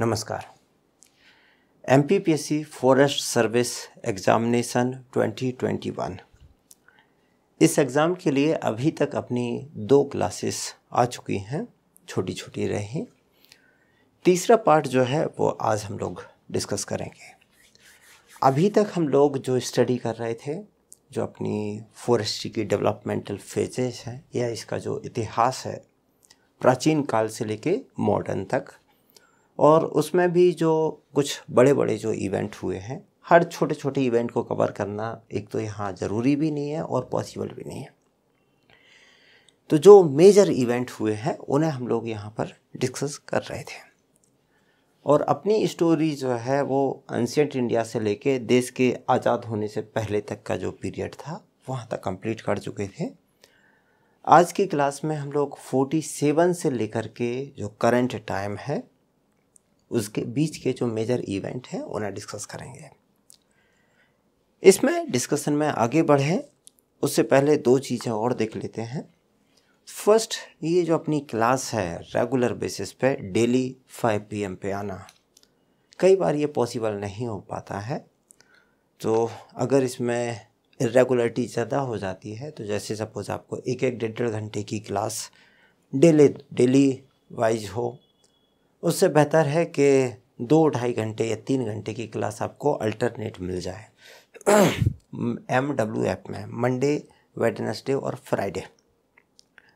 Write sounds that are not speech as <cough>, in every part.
नमस्कार M P P S C forest service twenty 2021 इस exam के लिए अभी तक अपनी दो क्लासेस आ चुकी हैं छोटी छोटी रही तीसरा पार्ट जो है वो आज हम लोग डिस्कस करेंगे अभी तक हम लोग जो स्टडी कर रहे थे जो अपनी फॉरेस्ट्री की डेवलपमेंटल फेजेस हैं या इसका जो इतिहास है प्राचीन काल से लेके मॉडर्न तक और उसमें भी जो कुछ बड़े बड़े जो इवेंट हुए हैं हर छोटे छोटे इवेंट को कवर करना एक तो यहाँ ज़रूरी भी नहीं है और पॉसिबल भी नहीं है तो जो मेजर इवेंट हुए हैं उन्हें हम लोग यहाँ पर डिस्कस कर रहे थे और अपनी स्टोरी जो है वो एंशियट इंडिया से लेके देश के आज़ाद होने से पहले तक का जो पीरियड था वहाँ तक कंप्लीट कर चुके थे आज की क्लास में हम लोग 47 से लेकर के जो करंट टाइम है उसके बीच के जो मेजर इवेंट हैं उन्हें डिस्कस करेंगे इसमें डिस्कशन में आगे बढ़ें उससे पहले दो चीज़ें और देख लेते हैं फर्स्ट ये जो अपनी क्लास है रेगुलर बेसिस पे डेली 5 पीएम पे आना कई बार ये पॉसिबल नहीं हो पाता है तो अगर इसमें इरेगुलरिटी ज़्यादा हो जाती है तो जैसे सपोज़ आपको एक एक डेढ़ डेढ़ घंटे की क्लास डेली डेली वाइज हो उससे बेहतर है कि दो ढाई घंटे या तीन घंटे की क्लास आपको अल्टरनेट मिल जाए एम डब्ल्यू एप में मंडे वेडनेसडे और फ्राइडे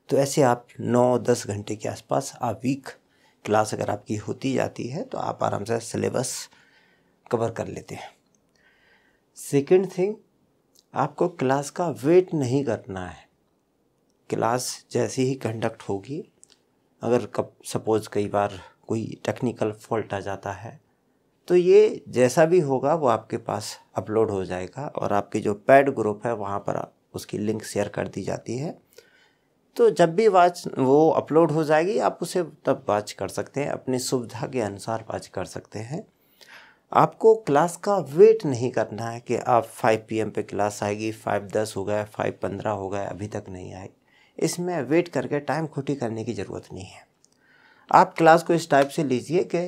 तो ऐसे आप नौ दस घंटे के आसपास आप वीक क्लास अगर आपकी होती जाती है तो आप आराम से सिलेबस कवर कर लेते हैं सेकेंड थिंग आपको क्लास का वेट नहीं करना है क्लास जैसी ही कंडक्ट होगी अगर कब सपोज़ कई बार कोई टेक्निकल फॉल्ट आ जाता है तो ये जैसा भी होगा वो आपके पास अपलोड हो जाएगा और आपकी जो पैड ग्रुप है वहाँ पर उसकी लिंक शेयर कर दी जाती है तो जब भी वाच वो अपलोड हो जाएगी आप उसे तब वाच कर सकते हैं अपनी सुविधा के अनुसार वाच कर सकते हैं आपको क्लास का वेट नहीं करना है कि आप 5 पीएम पे क्लास आएगी दस हो गया पंद्रह हो गया अभी तक नहीं आई इसमें वेट करके टाइम खोटी करने की ज़रूरत नहीं है आप क्लास को इस टाइप से लीजिए कि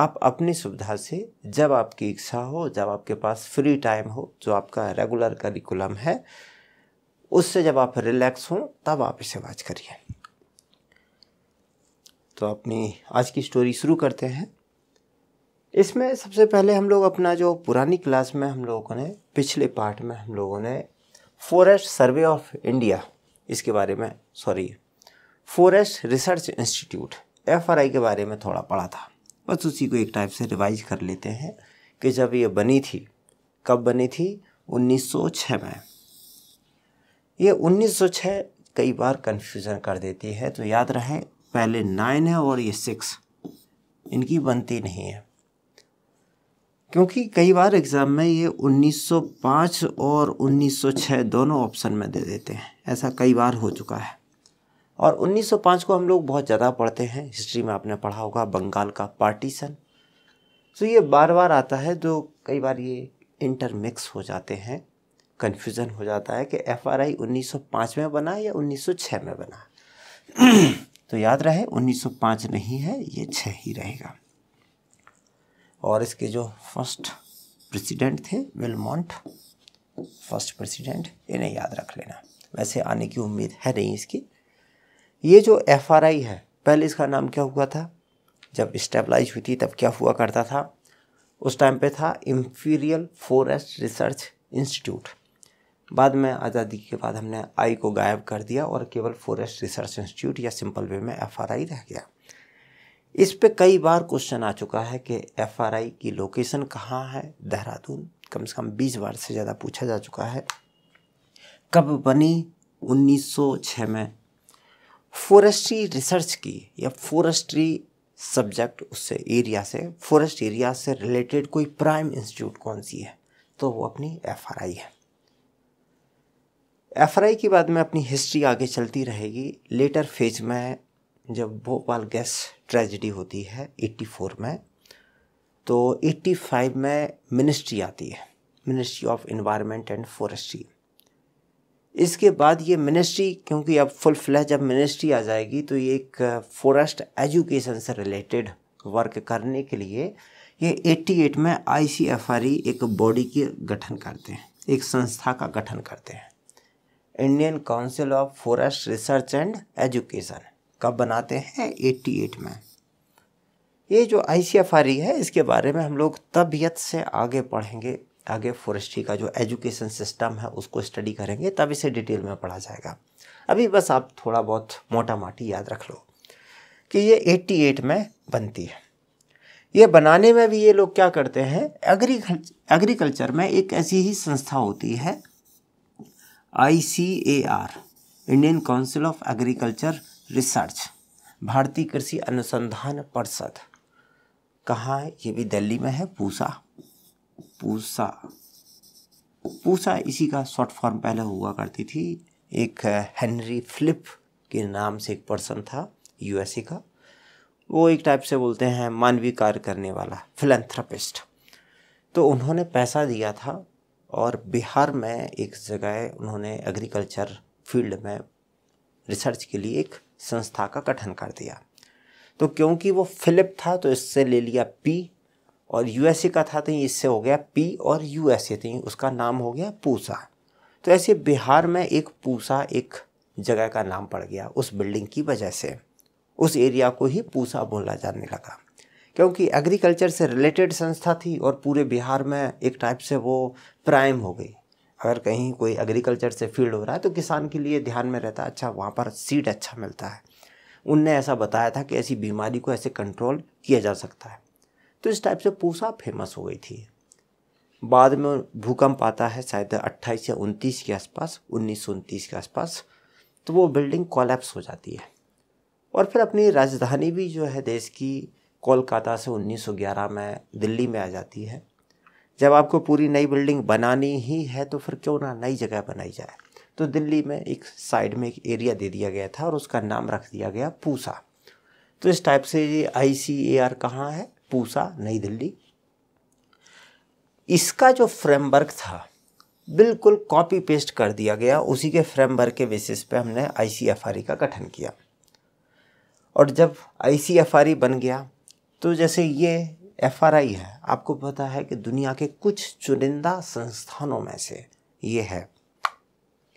आप अपनी सुविधा से जब आपकी इच्छा हो जब आपके पास फ्री टाइम हो जो आपका रेगुलर करिकुलम है उससे जब आप रिलैक्स हों तब आप इसे वाच करिए तो अपनी आज की स्टोरी शुरू करते हैं इसमें सबसे पहले हम लोग अपना जो पुरानी क्लास में हम लोगों ने पिछले पार्ट में हम लोगों ने फॉरेस्ट सर्वे ऑफ इंडिया इसके बारे में sorry forest research institute F के बारे में थोड़ा पढ़ा था बस उसी को एक टाइप से रिवाइज कर लेते हैं कि जब ये बनी थी कब बनी थी 1906 में ये 1906 कई बार कन्फ्यूज़न कर देती है तो याद रहे पहले नाइन है और ये सिक्स इनकी बनती नहीं है क्योंकि कई बार एग्ज़ाम में ये 1905 और 1906 दोनों ऑप्शन में दे देते हैं ऐसा कई बार हो चुका है और 1905 को हम लोग बहुत ज़्यादा पढ़ते हैं हिस्ट्री में आपने पढ़ा होगा बंगाल का पार्टीशन तो ये बार बार आता है जो कई बार ये इंटरमिक्स हो जाते हैं कन्फ्यूज़न हो जाता है कि एफ आर आई उन्नीस में बना या 1906 में बना <clears throat> तो याद रहे 1905 नहीं है ये छः ही रहेगा और इसके जो फर्स्ट प्रेसिडेंट थे विलमोंट फर्स्ट प्रेसिडेंट इन्हें याद रख लेना वैसे आने की उम्मीद है नहीं इसकी ये जो एफ है पहले इसका नाम क्या हुआ था जब स्टेबलाइज हुई थी तब क्या हुआ करता था उस टाइम पे था इम्पीरियल फॉरेस्ट रिसर्च इंस्टीट्यूट बाद में आज़ादी के बाद हमने आई को गायब कर दिया और केवल फॉरेस्ट रिसर्च इंस्टीट्यूट या सिंपल वे में एफ रह गया इस पे कई बार क्वेश्चन आ चुका है कि एफ की लोकेशन कहाँ है देहरादून कम से कम बीस बार से ज़्यादा पूछा जा चुका है कब बनी 1906 में फॉरेस्ट्री रिसर्च की या फॉरेस्ट्री सब्जेक्ट उससे एरिया से फॉरेस्ट एरिया से रिलेटेड कोई प्राइम इंस्टीट्यूट कौन सी है तो वो अपनी एफ है एफ की बाद में अपनी हिस्ट्री आगे चलती रहेगी लेटर फेज में जब भोपाल गैस ट्रेजिडी होती है 84 में तो 85 में मिनिस्ट्री आती है ministry of environment and forestry इसके बाद ये मिनिस्ट्री क्योंकि अब फुल फ्लैश जब मिनिस्ट्री आ जाएगी तो ये एक फॉरेस्ट uh, एजुकेशन से रिलेटेड वर्क करने के लिए ये 88 में आई e एक बॉडी के गठन करते हैं एक संस्था का गठन करते हैं Indian council of forest research and education कब बनाते हैं 88 में ये जो आई e है इसके बारे में हम लोग तबीयत से आगे पढ़ेंगे आगे फॉरेस्ट्री का जो एजुकेशन सिस्टम है उसको स्टडी करेंगे तब इसे डिटेल में पढ़ा जाएगा अभी बस आप थोड़ा बहुत मोटा माटी याद रख लो कि ये 88 में बनती है ये बनाने में भी ये लोग क्या करते हैं एग्री एग्रीकल्चर में एक ऐसी ही संस्था होती है I C A R Indian council of agriculture research भारतीय कृषि अनुसंधान परिषद कहाँ है ये भी दिल्ली में है पूसा पूसा पूसा इसी का शॉर्ट फॉर्म पहले हुआ करती थी एक हेनरी फ्लिप के नाम से एक पर्सन था यूएसए का वो एक टाइप से बोलते हैं मानवीय कार्य करने वाला फिलेंथ्रपिस्ट तो उन्होंने पैसा दिया था और बिहार में एक जगह उन्होंने एग्रीकल्चर फील्ड में रिसर्च के लिए एक संस्था का गठन कर दिया तो क्योंकि वो फिलिप था तो इससे ले लिया पी और यूएसए का था तो इससे हो गया पी और तो यूएसए थी उसका नाम हो गया पूसा तो ऐसे बिहार में एक पूसा एक जगह का नाम पड़ गया उस बिल्डिंग की वजह से उस एरिया को ही पूसा बोला जाने लगा क्योंकि एग्रीकल्चर से रिलेटेड संस्था थी और पूरे बिहार में एक टाइप से वो प्राइम हो गई अगर कहीं कोई एग्रीकल्चर से फील्ड हो रहा है तो किसान के लिए ध्यान में रहता है अच्छा वहाँ पर सीड अच्छा मिलता है उनने ऐसा बताया था कि ऐसी बीमारी को ऐसे कंट्रोल किया जा सकता है तो इस टाइप से पूसा फेमस हो गई थी बाद में भूकंप आता है शायद अट्ठाईस या उनतीस के आसपास उन्नीस के आसपास तो वो बिल्डिंग कोलेप्स हो जाती है और फिर अपनी राजधानी भी जो है देश की कोलकाता से 1911 में दिल्ली में आ जाती है जब आपको पूरी नई बिल्डिंग बनानी ही है तो फिर क्यों ना नई जगह बनाई जाए तो दिल्ली में एक साइड में एक एरिया दे दिया गया था और उसका नाम रख दिया गया पूसा तो इस टाइप से ये आई सी ए आर कहाँ है पूसा नई दिल्ली इसका जो फ्रेमवर्क था बिल्कुल कॉपी पेस्ट कर दिया गया उसी के फ्रेमवर्क के बेसिस पे हमने आई e का गठन किया और जब आई e बन गया तो जैसे ये एफ है आपको पता है कि दुनिया के कुछ चुनिंदा संस्थानों में से ये है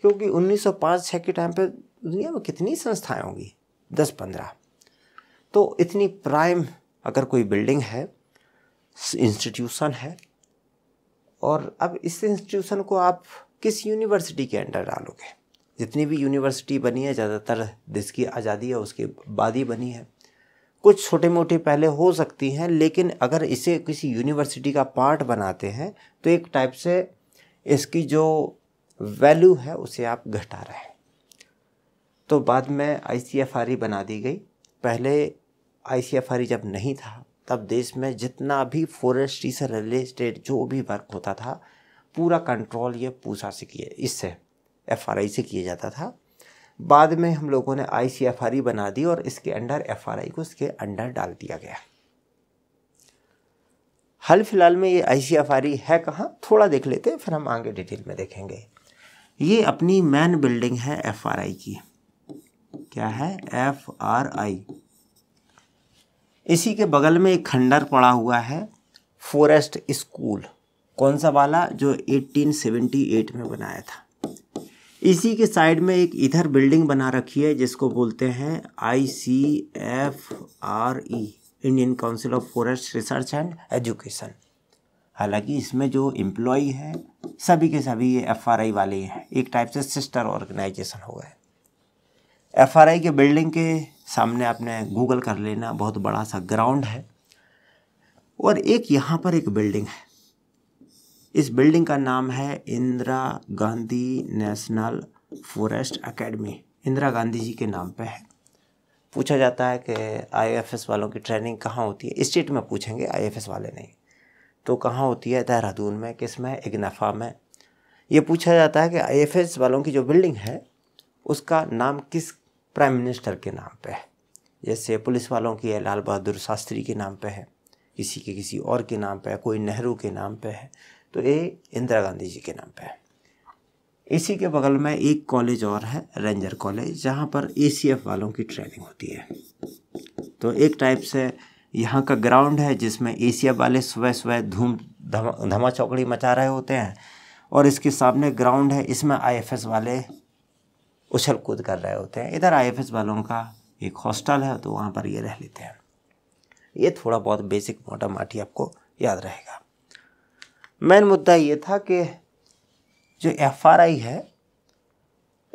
क्योंकि 1905 सौ के टाइम पे दुनिया में कितनी संस्थाएं होंगी 10-15 तो इतनी प्राइम अगर कोई बिल्डिंग है इंस्टीट्यूशन है और अब इस इंस्टीट्यूशन को आप किस यूनिवर्सिटी के अंडर डालोगे जितनी भी यूनिवर्सिटी बनी है ज़्यादातर देश की आज़ादी है उसके बाद ही बनी है कुछ छोटे मोटे पहले हो सकती हैं लेकिन अगर इसे किसी यूनिवर्सिटी का पार्ट बनाते हैं तो एक टाइप से इसकी जो वैल्यू है उसे आप घटा रहे हैं तो बाद में आई बना दी गई पहले आई सी एफ आर जब नहीं था तब देश में जितना भी फॉरेस्ट्री से रिलेटेड जो भी वर्क होता था पूरा कंट्रोल ये पूसा से किए इससे एफ आर आई से किया जाता था बाद में हम लोगों ने आई सी एफ आर ई बना दी और इसके अंडर एफ आर आई को इसके अंडर डाल दिया गया हाल फिलहाल में ये आई सी एफ आर है कहाँ थोड़ा देख लेते हैं फिर हम आगे डिटेल में देखेंगे ये अपनी मैन बिल्डिंग है एफ आर आई की क्या है एफ आर आई इसी के बगल में एक खंडर पड़ा हुआ है फॉरेस्ट स्कूल कौन सा वाला जो 1878 में बनाया था इसी के साइड में एक इधर बिल्डिंग बना रखी है जिसको बोलते हैं I C F R E Indian council of forest research and education हालांकि इसमें जो एम्प्लॉय है सभी के सभी ये एफ आर आई वाले हैं एक टाइप से सिस्टर ऑर्गेनाइजेशन हो गए एफ आर आई के बिल्डिंग के सामने आपने गूगल कर लेना बहुत बड़ा सा ग्राउंड है और एक यहाँ पर एक बिल्डिंग है इस बिल्डिंग का नाम है Indira Gandhi national forest academy Indira Gandhi ji के नाम पे है पूछा जाता है कि आईएफएस वालों की ट्रेनिंग कहाँ होती है स्टेट में पूछेंगे आईएफएस वाले नहीं तो कहाँ होती है देहरादून में किस में इग्नाफा में ये पूछा जाता है कि आईएफएस वालों की जो बिल्डिंग है उसका नाम किस प्राइम मिनिस्टर के नाम पे है जैसे पुलिस वालों की है लाल बहादुर शास्त्री के नाम पे है किसी के किसी और के नाम पे है कोई नेहरू के नाम पे है तो ये इंदिरा गांधी जी के नाम पे है इसी के बगल में एक कॉलेज और है रेंजर कॉलेज जहाँ पर ए वालों की ट्रेनिंग होती है तो एक टाइप से यहाँ का ग्राउंड है जिसमें ए वाले सुबह सुबह धूम धमा चौकड़ी मचा रहे होते हैं और इसके सामने ग्राउंड है इसमें आईएफएस वाले उछल कूद कर रहे होते हैं इधर आई वालों का एक हॉस्टल है तो वहाँ पर ये रह लेते हैं ये थोड़ा बहुत बेसिक मोटा माटी आपको याद रहेगा मेन मुद्दा ये था कि जो एफ है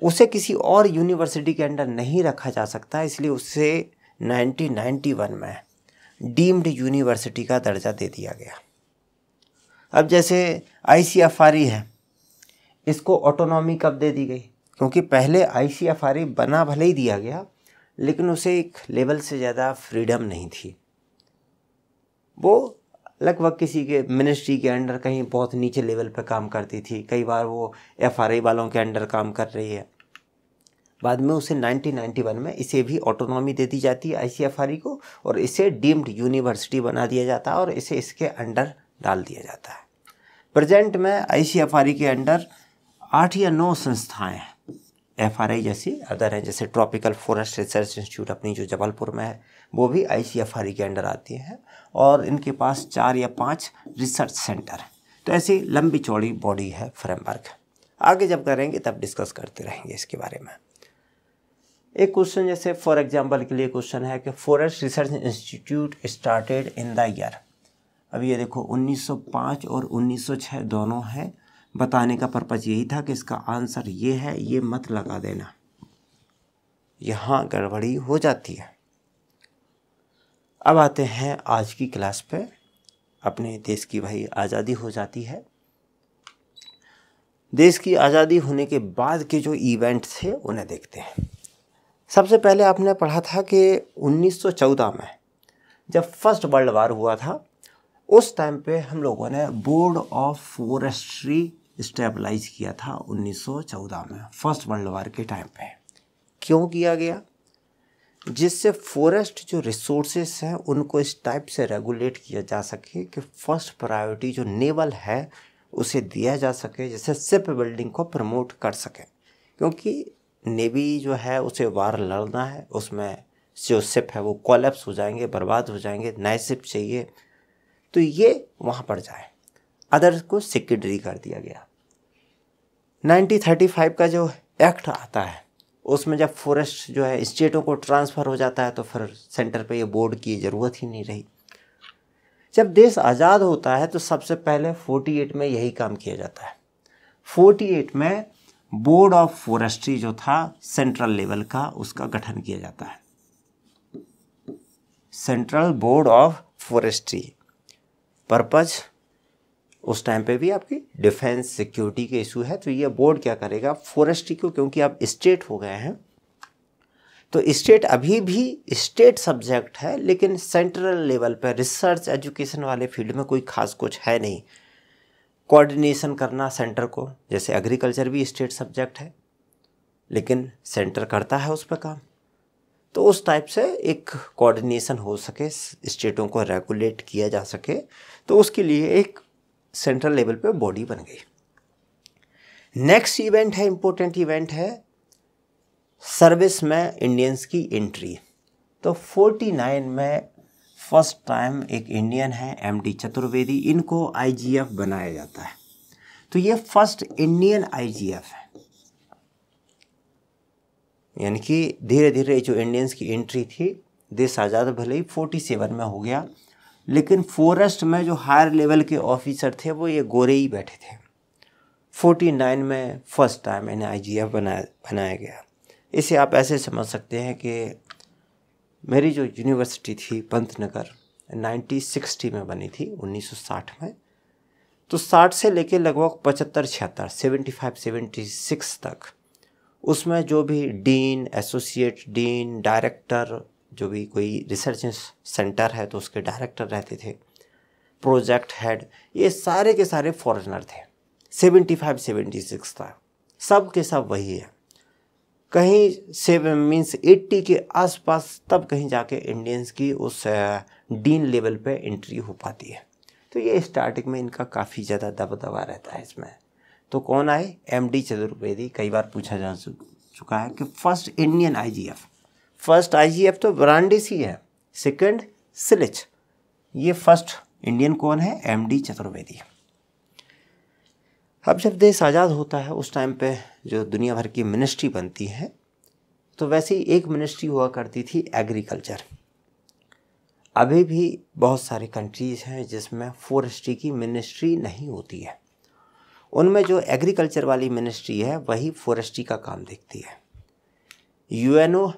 उसे किसी और यूनिवर्सिटी के अंडर नहीं रखा जा सकता इसलिए उसे 1991 में डीम्ड यूनिवर्सिटी का दर्जा दे दिया गया अब जैसे आई है इसको ऑटोनॉमी कब दे दी गई क्योंकि पहले आई e बना भले ही दिया गया लेकिन उसे एक लेवल से ज़्यादा फ्रीडम नहीं थी वो लगभग किसी के मिनिस्ट्री के अंडर कहीं बहुत नीचे लेवल पर काम करती थी कई बार वो एफ e वालों के अंडर काम कर रही है बाद में उसे 1991 में इसे भी ऑटोनॉमी दे दी जाती है आई e को और इसे डीम्ड यूनिवर्सिटी बना दिया जाता है और इसे इसके अंडर डाल दिया जाता है प्रेजेंट में आई के अंडर आठ या नौ संस्थाएं हैं एफ आर आई जैसी अदर हैं जैसे ट्रॉपिकल फॉरेस्ट रिसर्च इंस्टीट्यूट अपनी जो जबलपुर में है वो भी आई सी एफ आर ई के अंडर आती है और इनके पास चार या पाँच रिसर्च सेंटर हैं तो ऐसी लंबी चौड़ी बॉडी है फ्रेमवर्क आगे जब करेंगे तब डिस्कस करते रहेंगे इसके बारे में एक क्वेश्चन जैसे फॉर एग्जांपल के लिए क्वेश्चन है कि forest research institute started in the year अब ये देखो 1905 और 1906 दोनों हैं बताने का पर्पज़ यही था कि इसका आंसर ये है ये मत लगा देना यहाँ गड़बड़ी हो जाती है अब आते हैं आज की क्लास पे अपने देश की भाई आज़ादी हो जाती है देश की आज़ादी होने के बाद के जो इवेंट थे उन्हें देखते हैं सबसे पहले आपने पढ़ा था कि 1914 में जब फर्स्ट वर्ल्ड वार हुआ था उस टाइम पे हम लोगों ने बोर्ड ऑफ फॉरेस्ट्री स्टेबलाइज किया था 1914 में फर्स्ट वर्ल्ड वार के टाइम पे क्यों किया गया जिससे फॉरेस्ट जो रिसोर्सेस हैं उनको इस टाइप से रेगुलेट किया जा सके कि फर्स्ट प्रायोरिटी जो नेवल है उसे दिया जा सके जैसे सिप बिल्डिंग को प्रमोट कर सके क्योंकि नेवी जो है उसे वार लड़ना है उसमें जो सिप है वो कोलेप्स हो जाएंगे बर्बाद हो जाएंगे नए सिप चाहिए तो ये वहाँ पर जाए अदर्स को सिक्किडरी कर दिया गया 1935 का जो एक्ट आता है उसमें जब फॉरेस्ट जो है स्टेटों को ट्रांसफ़र हो जाता है तो फिर सेंटर पे ये बोर्ड की ज़रूरत ही नहीं रही जब देश आज़ाद होता है तो सबसे पहले 48 में यही काम किया जाता है 48 में बोर्ड ऑफ फॉरेस्ट्री जो था सेंट्रल लेवल का उसका गठन किया जाता है central board of forestry purpose उस टाइम पे भी आपकी डिफेंस सिक्योरिटी के इशू है तो ये बोर्ड क्या करेगा फॉरेस्ट्री को क्योंकि आप स्टेट हो गए हैं तो स्टेट अभी भी स्टेट सब्जेक्ट है लेकिन सेंट्रल लेवल पर रिसर्च एजुकेशन वाले फील्ड में कोई खास कुछ है नहीं कोऑर्डिनेशन करना सेंटर को जैसे एग्रीकल्चर भी स्टेट सब्जेक्ट है लेकिन सेंटर करता है उस पर काम तो उस टाइप से एक कोऑर्डिनेशन हो सके स्टेटों को रेगुलेट किया जा सके तो उसके लिए एक सेंट्रल लेवल पे बॉडी बन गई नेक्स्ट इवेंट है इंपॉर्टेंट इवेंट है सर्विस में इंडियंस की एंट्री तो 49 में फर्स्ट टाइम एक इंडियन है एमडी चतुर्वेदी इनको आईजीएफ बनाया जाता है तो ये फर्स्ट इंडियन आईजीएफ है यानी कि धीरे धीरे जो इंडियंस की एंट्री थी देश आज़ाद भले ही फोर्टी सेवन में हो गया लेकिन फॉरेस्ट में जो हायर लेवल के ऑफिसर थे वो ये गोरे ही बैठे थे 49 में फर्स्ट टाइम इन्हें आई जी बनाया बनाया गया इसे आप ऐसे समझ सकते हैं कि मेरी जो यूनिवर्सिटी थी पंतनगर सिक्सटी में बनी थी 1960 में तो 60 से लेके लगभग पचहत्तर छिहत्तर सेवेंटी फाइव सेवेंटी सिक्स तक उसमें जो भी डीन एसोसिएट डीन डायरेक्टर जो भी कोई रिसर्च सेंटर है तो उसके डायरेक्टर रहते थे प्रोजेक्ट हेड ये सारे के सारे फॉरेनर थे सेवेंटी फाइव सेवेंटी सिक्स था सब के सब वही है कहीं सेवन मीन्स एट्टी के आसपास तब कहीं जाके इंडियंस की उस डीन लेवल पे एंट्री हो पाती है तो ये स्टार्टिंग में इनका काफ़ी ज़्यादा दबदबा रहता है इसमें तो कौन आए एम डी चतुर्वेदी कई बार पूछा जा चुका है कि first Indian F first IGF तो ही है सेकंड सिलिच ये फर्स्ट इंडियन कौन है एमडी चतुर्वेदी अब जब देश आज़ाद होता है उस टाइम पे जो दुनिया भर की मिनिस्ट्री बनती है तो वैसे ही एक मिनिस्ट्री हुआ करती थी एग्रीकल्चर अभी भी बहुत सारे कंट्रीज़ हैं जिसमें फॉरेस्ट्री की मिनिस्ट्री नहीं होती है उनमें जो एग्रीकल्चर वाली मिनिस्ट्री है वही फॉरेस्ट्री का काम देखती है यूएनओ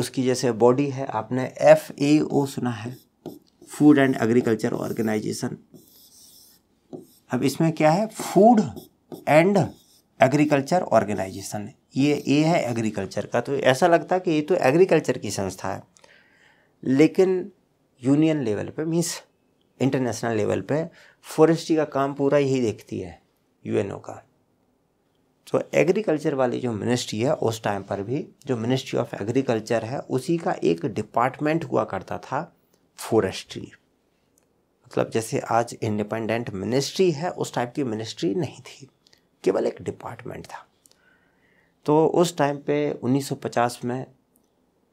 उसकी जैसे बॉडी है आपने एफ ए ओ सुना है फूड एंड एग्रीकल्चर ऑर्गेनाइजेशन अब इसमें क्या है फूड एंड एग्रीकल्चर ऑर्गेनाइजेशन ये ए है एग्रीकल्चर का तो ऐसा लगता है कि ये तो एग्रीकल्चर की संस्था है लेकिन यूनियन लेवल पे मीन्स इंटरनेशनल लेवल पे फॉरेस्ट्री का काम पूरा यही देखती है यूएनओ का तो एग्रीकल्चर वाली जो मिनिस्ट्री है उस टाइम पर भी जो मिनिस्ट्री ऑफ एग्रीकल्चर है उसी का एक डिपार्टमेंट हुआ करता था फॉरेस्ट्री मतलब जैसे आज इंडिपेंडेंट मिनिस्ट्री है उस टाइप की मिनिस्ट्री नहीं थी केवल एक डिपार्टमेंट था तो उस टाइम पे 1950 में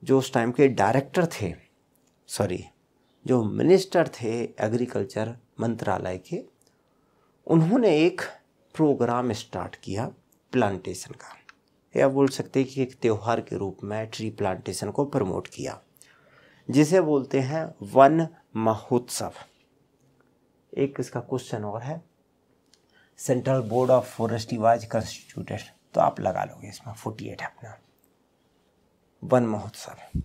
जो उस टाइम के डायरेक्टर थे सॉरी जो मिनिस्टर थे एग्रीकल्चर मंत्रालय के उन्होंने एक प्रोग्राम स्टार्ट किया प्लांटेशन का या बोल सकते हैं कि एक त्यौहार के रूप में ट्री प्लांटेशन को प्रमोट किया जिसे बोलते हैं वन महोत्सव एक इसका क्वेश्चन और है central board of forest wise constituted तो आप लगा लोगे इसमें फोर्टी एट अपना वन महोत्सव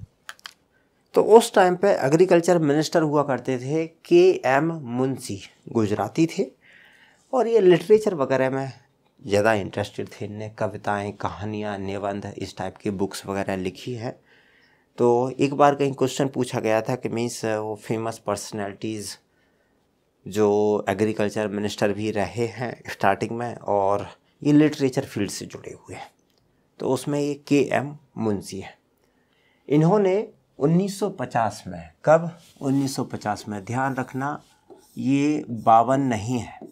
तो उस टाइम पे एग्रीकल्चर मिनिस्टर हुआ करते थे के एम मुंशी गुजराती थे और ये लिटरेचर वगैरह में ज़्यादा इंटरेस्टेड थे इनने कविताएं कहानियाँ निबंध इस टाइप की बुक्स वगैरह लिखी है तो एक बार कहीं क्वेश्चन पूछा गया था कि मीन्स वो फेमस पर्सनैलिटीज़ जो एग्रीकल्चर मिनिस्टर भी रहे हैं स्टार्टिंग में और ये लिटरेचर फील्ड से जुड़े हुए हैं तो उसमें ये के एम मुंशी हैं इन्होंने 1950 में कब 1950 में ध्यान रखना ये बावन नहीं है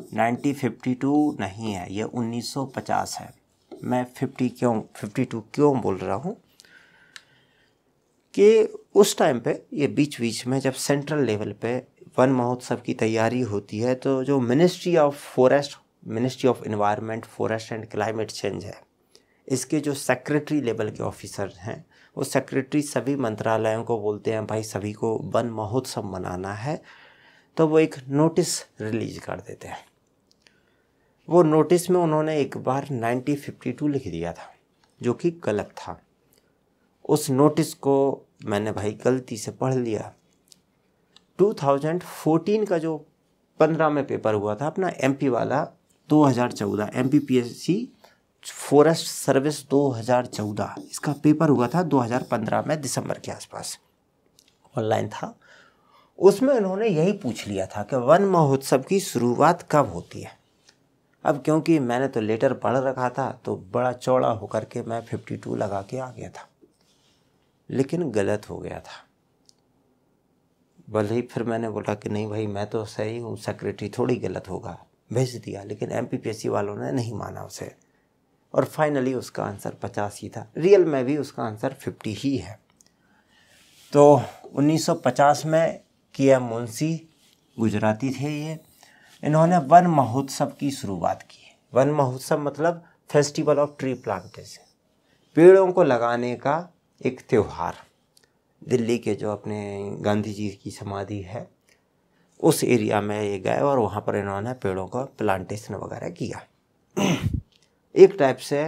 1952 नहीं है ये 1950 है मैं 50 क्यों 52 क्यों बोल रहा हूँ कि उस टाइम पे ये बीच बीच में जब सेंट्रल लेवल पे वन महोत्सव की तैयारी होती है तो जो ministry of forest ministry of environment forest and climate change है इसके जो सेक्रेटरी लेवल के ऑफिसर हैं वो सेक्रेटरी सभी मंत्रालयों को बोलते हैं भाई सभी को वन महोत्सव मनाना है तो वो एक नोटिस रिलीज कर देते हैं वो नोटिस में उन्होंने एक बार 1952 लिख दिया था जो कि गलत था उस नोटिस को मैंने भाई गलती से पढ़ लिया 2014 का जो पंद्रह में पेपर हुआ था अपना एमपी वाला 2014 एमपीपीएससी फॉरेस्ट सर्विस 2014 इसका पेपर हुआ था 2015 में दिसंबर के आसपास ऑनलाइन था उसमें उन्होंने यही पूछ लिया था कि वन महोत्सव की शुरुआत कब होती है अब क्योंकि मैंने तो लेटर पढ़ रखा था तो बड़ा चौड़ा होकर के मैं फिफ्टी टू लगा के आ गया था लेकिन गलत हो गया था भले ही फिर मैंने बोला कि नहीं भाई मैं तो सही हूँ सेक्रेटरी थोड़ी गलत होगा भेज दिया लेकिन एम वालों ने नहीं माना उसे और फाइनली उसका आंसर पचास ही था रियल में भी उसका आंसर फिफ्टी ही है तो 1950 में किया मुंशी गुजराती थे ये इन्होंने वन महोत्सव की शुरुआत की है वन महोत्सव मतलब फेस्टिवल ऑफ ट्री प्लांटेशन पेड़ों को लगाने का एक त्यौहार दिल्ली के जो अपने गांधी जी की समाधि है उस एरिया में ये गए और वहाँ पर इन्होंने पेड़ों का प्लांटेशन वगैरह किया <clears throat> एक टाइप से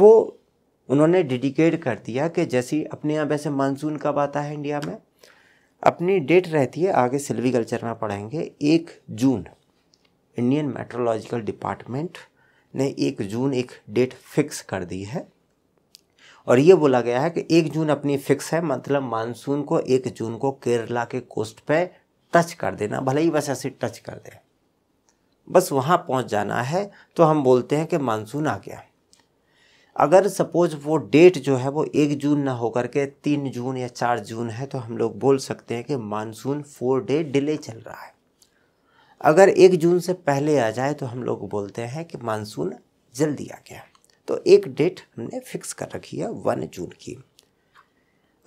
वो उन्होंने डेडिकेट कर दिया कि जैसे अपने यहाँ वैसे मानसून कब आता है इंडिया में अपनी डेट रहती है आगे कल्चर में पढ़ेंगे एक जून इंडियन मेट्रोलॉजिकल डिपार्टमेंट ने एक जून एक डेट फिक्स कर दी है और ये बोला गया है कि एक जून अपनी फिक्स है मतलब मानसून को एक जून को केरला के कोस्ट पे टच कर देना भले ही बस ऐसे टच कर दे बस वहाँ पहुँच जाना है तो हम बोलते हैं कि मानसून आ गया अगर सपोज वो डेट जो है वो एक जून ना होकर के तीन जून या चार जून है तो हम लोग बोल सकते हैं कि मानसून फोर डे डिले चल रहा है अगर एक जून से पहले आ जाए तो हम लोग बोलते हैं कि मानसून जल्दी आ गया तो एक डेट हमने फिक्स कर रखी है वन जून की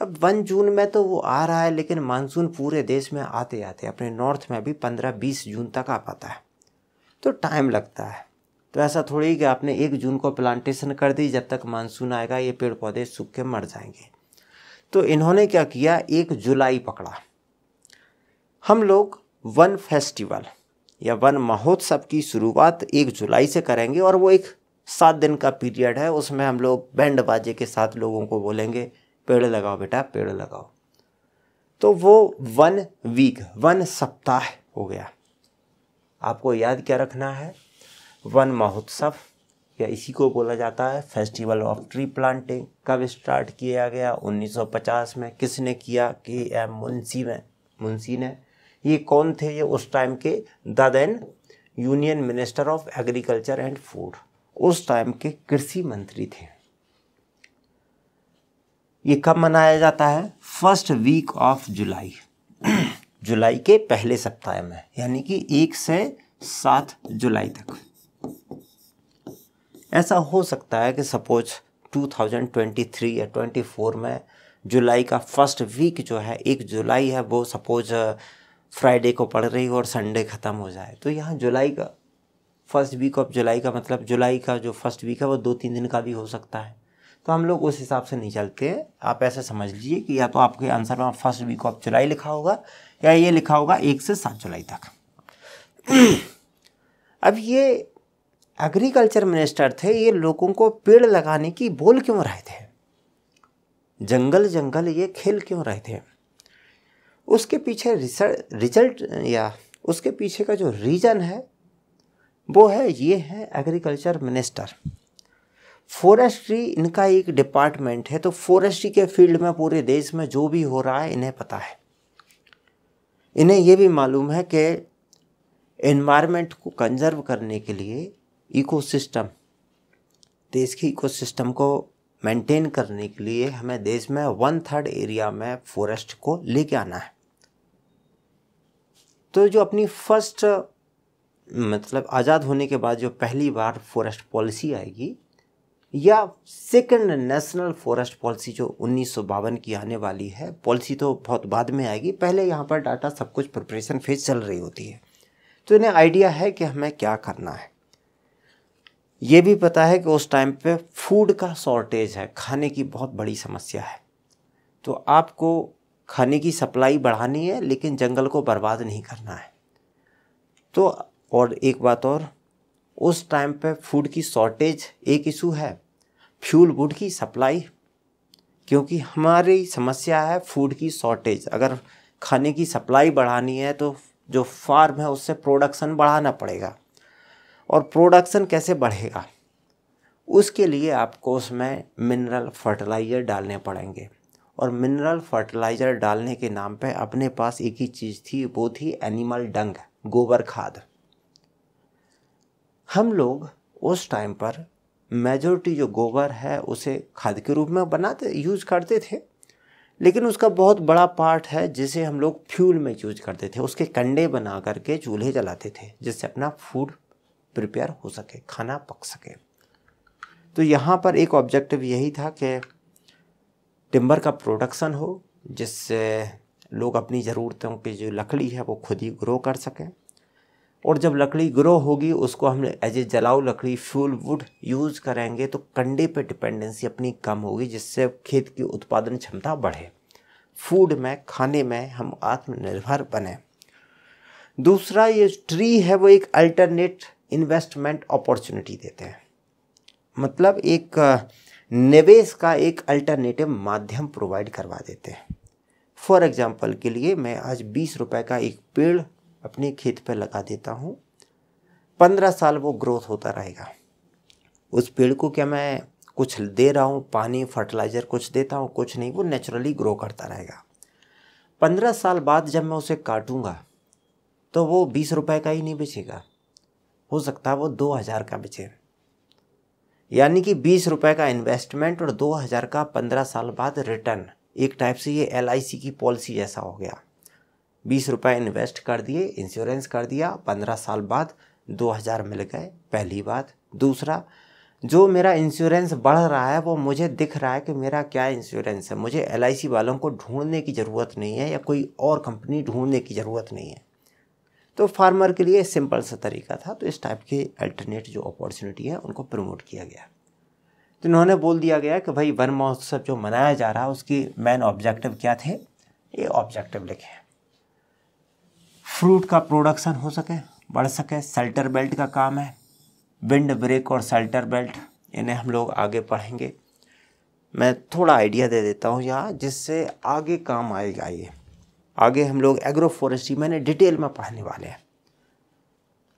अब वन जून में तो वो आ रहा है लेकिन मानसून पूरे देश में आते आते अपने नॉर्थ में भी पंद्रह बीस जून तक आ पाता है तो टाइम लगता है तो ऐसा थोड़ी कि आपने एक जून को प्लांटेशन कर दी जब तक मानसून आएगा ये पेड़ पौधे सूख के मर जाएंगे तो इन्होंने क्या किया एक जुलाई पकड़ा हम लोग वन फेस्टिवल या वन महोत्सव की शुरुआत एक जुलाई से करेंगे और वो एक सात दिन का पीरियड है उसमें हम लोग बैंड बाजे के साथ लोगों को बोलेंगे पेड़ लगाओ बेटा पेड़ लगाओ तो वो वन वीक वन सप्ताह हो गया आपको याद क्या रखना है वन महोत्सव या इसी को बोला जाता है फेस्टिवल ऑफ ट्री प्लांटिंग कब स्टार्ट किया गया 1950 में किसने किया के एम मुंशी में मुंशी ने ये कौन थे ये उस टाइम के the then union minister of agriculture and food उस टाइम के कृषि मंत्री थे ये कब मनाया जाता है फर्स्ट वीक ऑफ जुलाई जुलाई के पहले सप्ताह में यानी कि एक से सात जुलाई तक ऐसा हो सकता है कि सपोज 2023 या 24 में जुलाई का फर्स्ट वीक जो है एक जुलाई है वो सपोज फ्राइडे को पड़ रही हो और संडे ख़त्म हो जाए तो यहाँ जुलाई का फर्स्ट वीक ऑफ जुलाई का मतलब जुलाई का जो फर्स्ट वीक है वो दो तीन दिन का भी हो सकता है तो हम लोग उस हिसाब से नहीं चलते आप ऐसे समझ लीजिए कि या तो आपके आंसर में फर्स्ट वीक ऑफ जुलाई लिखा होगा या ये लिखा होगा एक से सात जुलाई तक <clears throat> अब ये एग्रीकल्चर मिनिस्टर थे ये लोगों को पेड़ लगाने की बोल क्यों रहे थे जंगल जंगल ये खेल क्यों रहे थे उसके पीछे रिजल्ट या उसके पीछे का जो रीज़न है वो है ये है एग्रीकल्चर मिनिस्टर फॉरेस्ट्री इनका एक डिपार्टमेंट है तो फॉरेस्ट्री के फील्ड में पूरे देश में जो भी हो रहा है इन्हें पता है इन्हें यह भी मालूम है कि एनवायरमेंट को कंजर्व करने के लिए इकोसिस्टम देश की इकोसिस्टम को मेंटेन करने के लिए हमें देश में वन थर्ड एरिया में फॉरेस्ट को लेके आना है तो जो अपनी फर्स्ट मतलब आज़ाद होने के बाद जो पहली बार फॉरेस्ट पॉलिसी आएगी या सेकंड नेशनल फॉरेस्ट पॉलिसी जो उन्नीस की आने वाली है पॉलिसी तो बहुत बाद में आएगी पहले यहाँ पर डाटा सब कुछ प्रिपरेशन फेज चल रही होती है तो इन्हें आइडिया है कि हमें क्या करना है ये भी पता है कि उस टाइम पे फूड का शॉर्टेज है खाने की बहुत बड़ी समस्या है तो आपको खाने की सप्लाई बढ़ानी है लेकिन जंगल को बर्बाद नहीं करना है तो और एक बात और उस टाइम पे फूड की शॉर्टेज एक इशू है फ्यूल वुड की सप्लाई क्योंकि हमारी समस्या है फूड की शॉर्टेज अगर खाने की सप्लाई बढ़ानी है तो जो फार्म है उससे प्रोडक्शन बढ़ाना पड़ेगा और प्रोडक्शन कैसे बढ़ेगा उसके लिए आपको उसमें मिनरल फर्टिलाइज़र डालने पड़ेंगे और मिनरल फर्टिलाइज़र डालने के नाम पे अपने पास एक ही चीज़ थी वो थी एनिमल डंग गोबर खाद हम लोग उस टाइम पर मेजोरिटी जो गोबर है उसे खाद के रूप में बनाते यूज करते थे लेकिन उसका बहुत बड़ा पार्ट है जिसे हम लोग फ्यूल में यूज करते थे उसके कंडे बना करके चूल्हे जलाते थे जिससे अपना फूड प्रिपेयर हो सके खाना पक सके तो यहाँ पर एक ऑब्जेक्टिव यही था कि टिम्बर का प्रोडक्शन हो जिससे लोग अपनी ज़रूरतों की जो लकड़ी है वो खुद ही ग्रो कर सकें और जब लकड़ी ग्रो होगी उसको हम एज ए जलाऊ लकड़ी फ्यूल वुड यूज़ करेंगे तो कंडे पे डिपेंडेंसी अपनी कम होगी जिससे खेत की उत्पादन क्षमता बढ़े फूड में खाने में हम आत्मनिर्भर बने दूसरा ये ट्री है वो एक अल्टरनेट इन्वेस्टमेंट अपॉर्चुनिटी देते हैं मतलब एक निवेश का एक अल्टरनेटिव माध्यम प्रोवाइड करवा देते हैं फॉर एग्ज़ाम्पल के लिए मैं आज बीस रुपए का एक पेड़ अपने खेत पर लगा देता हूँ पंद्रह साल वो ग्रोथ होता रहेगा उस पेड़ को क्या मैं कुछ दे रहा हूँ पानी फर्टिलाइज़र कुछ देता हूँ कुछ नहीं वो नेचुरली ग्रो करता रहेगा पंद्रह साल बाद जब मैं उसे काटूँगा तो वो बीस रुपए का ही नहीं बेचेगा हो सकता है वो दो हज़ार का बेचे यानी कि बीस रुपए का इन्वेस्टमेंट और दो हज़ार का पंद्रह साल बाद रिटर्न एक टाइप से ये एल की पॉलिसी जैसा हो गया बीस रुपये इन्वेस्ट कर दिए इंश्योरेंस कर दिया पंद्रह साल बाद दो हज़ार मिल गए पहली बात दूसरा जो मेरा इंश्योरेंस बढ़ रहा है वो मुझे दिख रहा है कि मेरा क्या इंश्योरेंस है मुझे एल वालों को ढूंढने की ज़रूरत नहीं है या कोई और कंपनी ढूंढने की ज़रूरत नहीं है तो फार्मर के लिए सिंपल सा तरीका था तो इस टाइप के अल्टरनेट जो अपॉर्चुनिटी है उनको प्रमोट किया गया तो इन्होंने बोल दिया गया कि भाई वन महोत्सव जो मनाया जा रहा है उसकी मेन ऑब्जेक्टिव क्या थे ये ऑब्जेक्टिव लिखे फ्रूट का प्रोडक्शन हो सके बढ़ सके सेल्टर बेल्ट का काम है विंड ब्रेक और सेल्टर बेल्ट इन्हें हम लोग आगे पढ़ेंगे मैं थोड़ा आइडिया दे देता हूँ यहाँ जिससे आगे काम आएगा ये आगे हम लोग एग्रो फॉरेस्ट्री मैंने डिटेल में पढ़ने वाले हैं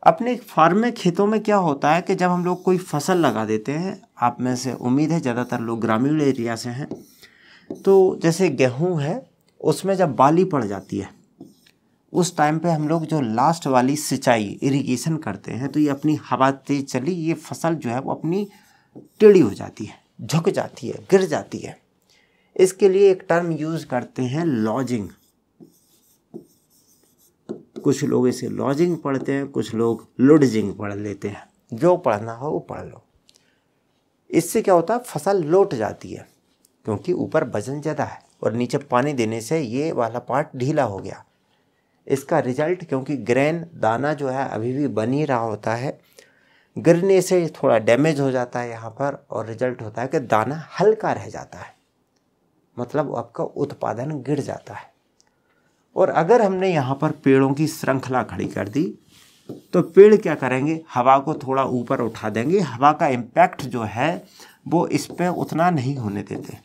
अपने फार्म में खेतों में क्या होता है कि जब हम लोग कोई फसल लगा देते हैं आप में से उम्मीद है ज़्यादातर लोग ग्रामीण एरिया से हैं तो जैसे गेहूँ है उसमें जब बाली पड़ जाती है उस टाइम पे हम लोग जो लास्ट वाली सिंचाई इरिगेशन करते हैं तो ये अपनी हवा तेज चली ये फसल जो है वो अपनी टेढ़ी हो जाती है झुक जाती है गिर जाती है इसके लिए एक टर्म यूज़ करते हैं लॉजिंग कुछ लोग इसे लॉजिंग पढ़ते हैं कुछ लोग लुडजिंग पढ़ लेते हैं जो पढ़ना हो वो पढ़ लो इससे क्या होता है फसल लौट जाती है क्योंकि ऊपर वजन ज़्यादा है और नीचे पानी देने से ये वाला पार्ट ढीला हो गया इसका रिजल्ट क्योंकि ग्रेन दाना जो है अभी भी बन ही रहा होता है गिरने से थोड़ा डैमेज हो जाता है यहाँ पर और रिजल्ट होता है कि दाना हल्का रह जाता है मतलब आपका उत्पादन गिर जाता है और अगर हमने यहाँ पर पेड़ों की श्रृंखला खड़ी कर दी तो पेड़ क्या करेंगे हवा को थोड़ा ऊपर उठा देंगे हवा का इम्पैक्ट जो है वो इस पर उतना नहीं होने देते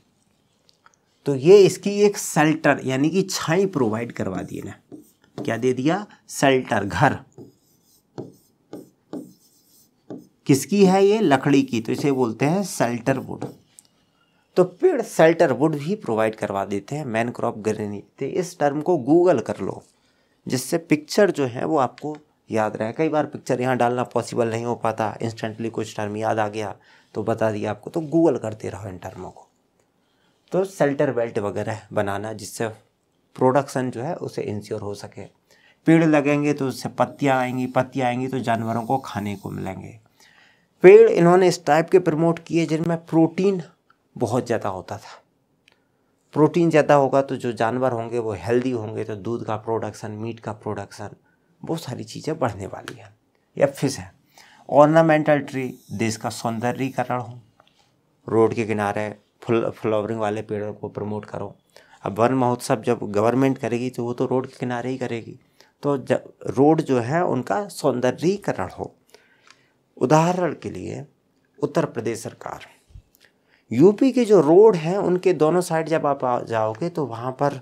तो ये इसकी एक सेल्टर यानी कि छाई प्रोवाइड करवा दिए ना क्या दे दिया सेल्टर घर किसकी है ये लकड़ी की तो इसे बोलते हैं सेल्टर वुड तो पेड़ सेल्टर वुड भी प्रोवाइड करवा देते हैं मैन क्रॉप ग्रेनी तो इस टर्म को गूगल कर लो जिससे पिक्चर जो है वो आपको याद रहे कई बार पिक्चर यहाँ डालना पॉसिबल नहीं हो पाता इंस्टेंटली कुछ टर्म याद आ गया तो बता दिया आपको तो गूगल करते रहो इन टर्मों को तो सेल्टर बेल्ट वगैरह बनाना जिससे प्रोडक्शन जो है उसे इंश्योर हो सके पेड़ लगेंगे तो उससे पत्तियाँ आएंगी पत्तियाँ आएंगी तो जानवरों को खाने को मिलेंगे पेड़ इन्होंने इस टाइप के प्रमोट किए जिनमें प्रोटीन बहुत ज़्यादा होता था प्रोटीन ज़्यादा होगा तो जो जानवर होंगे वो हेल्दी होंगे तो दूध का प्रोडक्शन मीट का प्रोडक्शन वो सारी चीज़ें बढ़ने वाली हैं या फिस है ऑर्नामेंटल ट्री देश का सौंदर्यीकरण हो रोड के किनारे फुल फ्लावरिंग वाले पेड़ों को प्रमोट करो अब वन महोत्सव जब गवर्नमेंट करेगी तो वो तो रोड के किनारे ही करेगी तो जब रोड जो है उनका सौंदर्यीकरण हो उदाहरण के लिए उत्तर प्रदेश सरकार यूपी के जो रोड हैं उनके दोनों साइड जब आप जाओगे तो वहाँ पर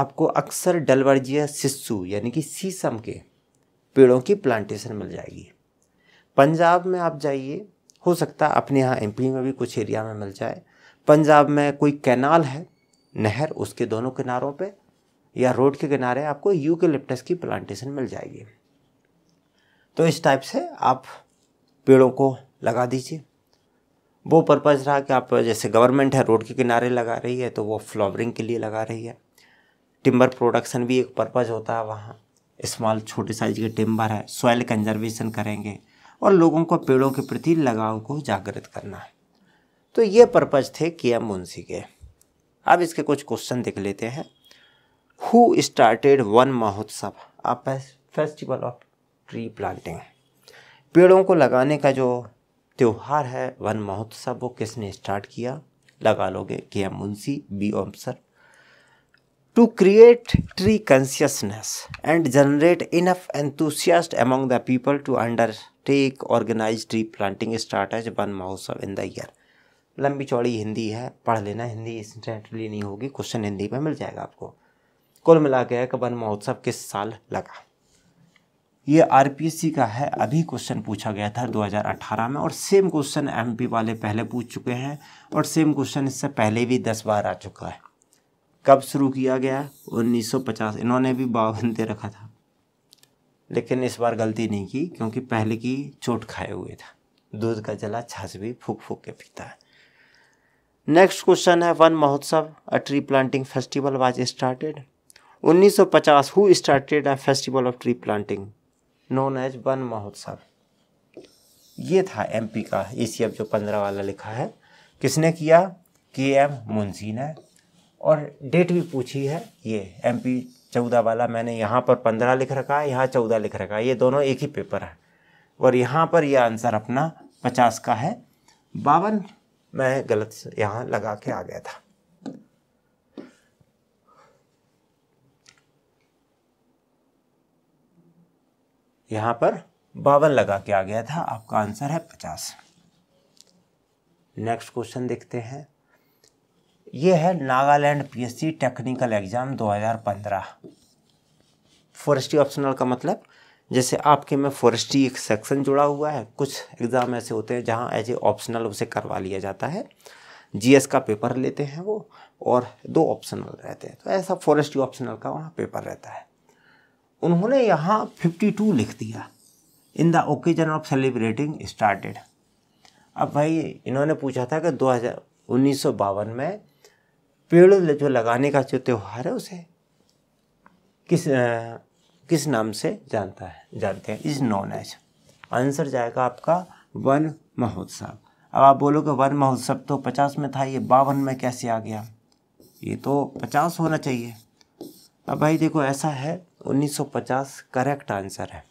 आपको अक्सर डलवर्जिया सिस्सु यानी कि सीसम के पेड़ों की प्लांटेशन मिल जाएगी पंजाब में आप जाइए हो सकता है अपने यहाँ एमपी में भी कुछ एरिया में मिल जाए पंजाब में कोई कैनाल है नहर उसके दोनों किनारों पे या रोड के किनारे आपको लिप्टस की प्लांटेशन मिल जाएगी तो इस टाइप से आप पेड़ों को लगा दीजिए वो पर्पज़ रहा कि आप जैसे गवर्नमेंट है रोड के किनारे लगा रही है तो वो फ्लावरिंग के लिए लगा रही है टिम्बर प्रोडक्शन भी एक पर्पज़ होता है वहाँ स्मॉल छोटे साइज के टिम्बर है सॉयल कंजर्वेशन करेंगे और लोगों को पेड़ों के प्रति लगाव को जागृत करना है तो ये पर्पज़ थे के एम मुंशी के अब इसके कुछ क्वेश्चन देख लेते हैं हु स्टार्टेड वन महोत्सव आप फेस्टिवल ऑफ ट्री प्लांटिंग पेड़ों को लगाने का जो त्यौहार है वन महोत्सव वो किसने स्टार्ट किया लगा लोगे के एम मुंशी बी ओमसर to create tree consciousness and generate enough enthusiast among the people to undertake organise tree planting start as Van Mahotsav in the year लंबी चौड़ी हिंदी है पढ़ लेना हिंदी इंस्टेंटली नहीं होगी क्वेश्चन हिंदी में मिल जाएगा आपको कुल मिला के कि वन महोत्सव किस साल लगा ये आर का है अभी क्वेश्चन पूछा गया था 2018 में और सेम क्वेश्चन एमपी वाले पहले पूछ चुके हैं और सेम क्वेश्चन इससे पहले भी दस बार आ चुका है कब शुरू किया गया 1950 इन्होंने भी बावन दे रखा था लेकिन इस बार गलती नहीं की क्योंकि पहले की चोट खाए हुए था दूध का जला छाछ भी फूक फूक के पीता है नेक्स्ट क्वेश्चन है Van Mahotsav a tree planting festival was started 1950 who started a festival of tree planting known as Van Mahotsav ये था एमपी का ए सी जो पंद्रह वाला लिखा है किसने किया के एम मुंशी ने और डेट भी पूछी है ये एम पी चौदह वाला मैंने यहाँ पर पंद्रह लिख रखा है यहाँ चौदह लिख रखा है ये दोनों एक ही पेपर है और यहाँ पर ये यह आंसर अपना पचास का है बावन मैं गलत यहाँ लगा के आ गया था यहाँ पर बावन लगा के आ गया था आपका आंसर है पचास नेक्स्ट क्वेश्चन देखते हैं ये है Nagaland PSC technical exam 2015 forestry optional का मतलब जैसे आपके में फॉरेस्ट्री एक सेक्शन जुड़ा हुआ है कुछ एग्ज़ाम ऐसे होते हैं जहाँ एज ए ऑप्शनल उसे करवा लिया जाता है जीएस का पेपर लेते हैं वो और दो ऑप्शनल रहते हैं तो ऐसा फॉरेस्ट्री ऑप्शनल का वहाँ पेपर रहता है उन्होंने यहाँ 52 लिख दिया in the occasion of celebrating started अब भाई इन्होंने पूछा था कि दो हज़ार में पेड़ जो लगाने का जो त्यौहार है उसे किस आ, किस नाम से जानता है जानते हैं इज नॉन एज आंसर जाएगा आपका वन महोत्सव अब आप बोलोगे वन महोत्सव तो पचास में था ये बावन में कैसे आ गया ये तो पचास होना चाहिए अब भाई देखो ऐसा है 1950 करेक्ट आंसर है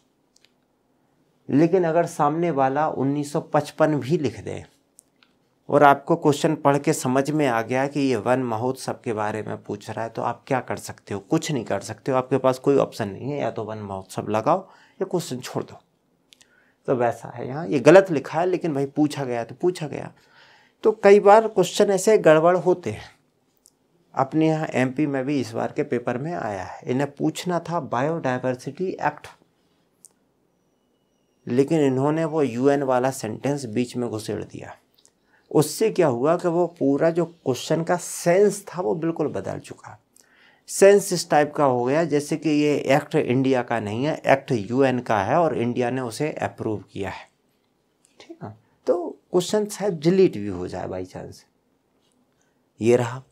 लेकिन अगर सामने वाला 1955 भी लिख दे और आपको क्वेश्चन पढ़ के समझ में आ गया कि ये वन महोत्सव के बारे में पूछ रहा है तो आप क्या कर सकते हो कुछ नहीं कर सकते हो आपके पास कोई ऑप्शन नहीं है या तो वन महोत्सव लगाओ या क्वेश्चन छोड़ दो तो वैसा है यहाँ ये गलत लिखा है लेकिन भाई पूछा गया तो पूछा गया तो कई बार क्वेश्चन ऐसे गड़बड़ होते हैं अपने यहाँ एमपी में भी इस बार के पेपर में आया है इन्हें पूछना था बायोडाइवर्सिटी एक्ट लेकिन इन्होंने वो यूएन वाला सेंटेंस बीच में घुसेड़ दिया उससे क्या हुआ कि वो पूरा जो क्वेश्चन का सेंस था वो बिल्कुल बदल चुका सेंस इस टाइप का हो गया जैसे कि ये एक्ट इंडिया का नहीं है एक्ट यूएन का है और इंडिया ने उसे अप्रूव किया है ठीक है तो क्वेश्चन शायद डिलीट भी हो जाए बाई चांस ये रहा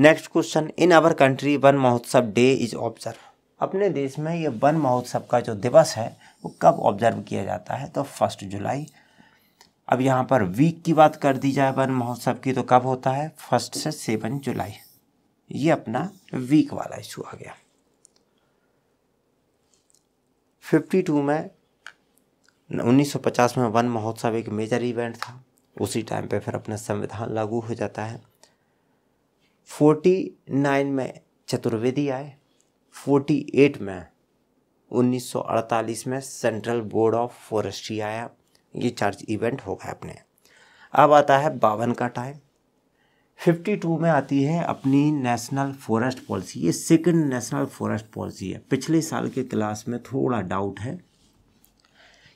next question in our country Van Mahotsav day is observe अपने देश में ये वन महोत्सव का जो दिवस है वो कब ऑब्जर्व किया जाता है तो फर्स्ट जुलाई अब यहाँ पर वीक की बात कर दी जाए वन महोत्सव की तो कब होता है फर्स्ट से सेवन जुलाई ये अपना वीक वाला इशू आ गया फिफ्टी टू में उन्नीस सौ पचास में वन महोत्सव एक मेजर इवेंट था उसी टाइम पे फिर अपना संविधान लागू हो जाता है फोर्टी नाइन में चतुर्वेदी आए फोर्टी एट में 1948 में सेंट्रल बोर्ड ऑफ फॉरेस्ट्री आया ये चार्ज इवेंट हो गए अपने अब आता है बावन का टाइम 52 में आती है अपनी नेशनल फॉरेस्ट पॉलिसी ये सेकंड नेशनल फॉरेस्ट पॉलिसी है पिछले साल के क्लास में थोड़ा डाउट है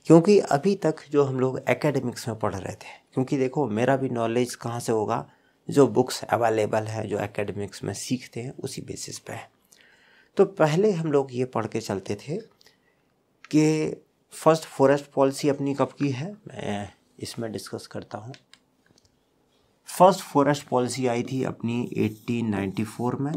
क्योंकि अभी तक जो हम लोग एकेडमिक्स में पढ़ रहे थे क्योंकि देखो मेरा भी नॉलेज कहाँ से होगा जो बुक्स अवेलेबल है जो एकेडमिक्स में सीखते हैं उसी बेसिस पे है तो पहले हम लोग ये पढ़ के चलते थे कि फर्स्ट फॉरेस्ट पॉलिसी अपनी कब की है मैं इसमें डिस्कस करता हूँ फर्स्ट फॉरेस्ट पॉलिसी आई थी अपनी 1894 में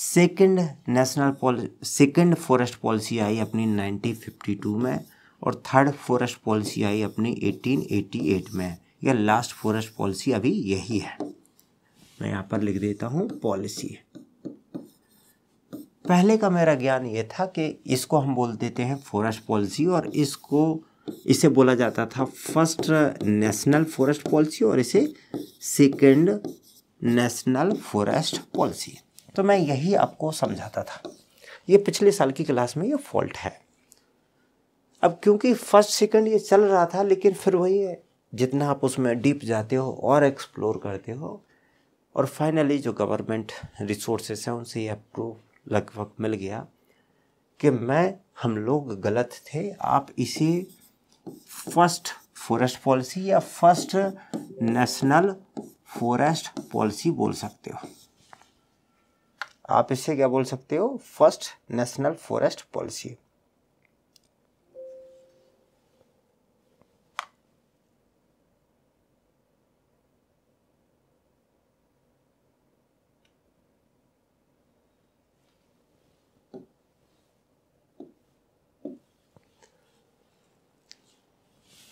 सेकंड नेशनल पॉल सेकंड फॉरेस्ट पॉलिसी आई अपनी 1952 में और थर्ड फॉरेस्ट पॉलिसी आई अपनी 1888 में या लास्ट फॉरेस्ट पॉलिसी अभी यही है मैं यहाँ पर लिख देता हूँ पॉलिसी पहले का मेरा ज्ञान ये था कि इसको हम बोल देते हैं फॉरेस्ट पॉलिसी और इसको इसे बोला जाता था फर्स्ट नेशनल फॉरेस्ट पॉलिसी और इसे सेकंड नेशनल फॉरेस्ट पॉलिसी तो मैं यही आपको समझाता था ये पिछले साल की क्लास में ये फॉल्ट है अब क्योंकि फर्स्ट सेकंड ये चल रहा था लेकिन फिर वही है जितना आप उसमें डीप जाते हो और एक्सप्लोर करते हो और फाइनली जो गवर्नमेंट रिसोर्सेस हैं उनसे ये अप्रूव लगभग मिल गया कि मैं हम लोग गलत थे आप इसे फर्स्ट फॉरेस्ट पॉलिसी या फर्स्ट नेशनल फॉरेस्ट पॉलिसी बोल सकते हो आप इसे क्या बोल सकते हो फर्स्ट नेशनल फॉरेस्ट पॉलिसी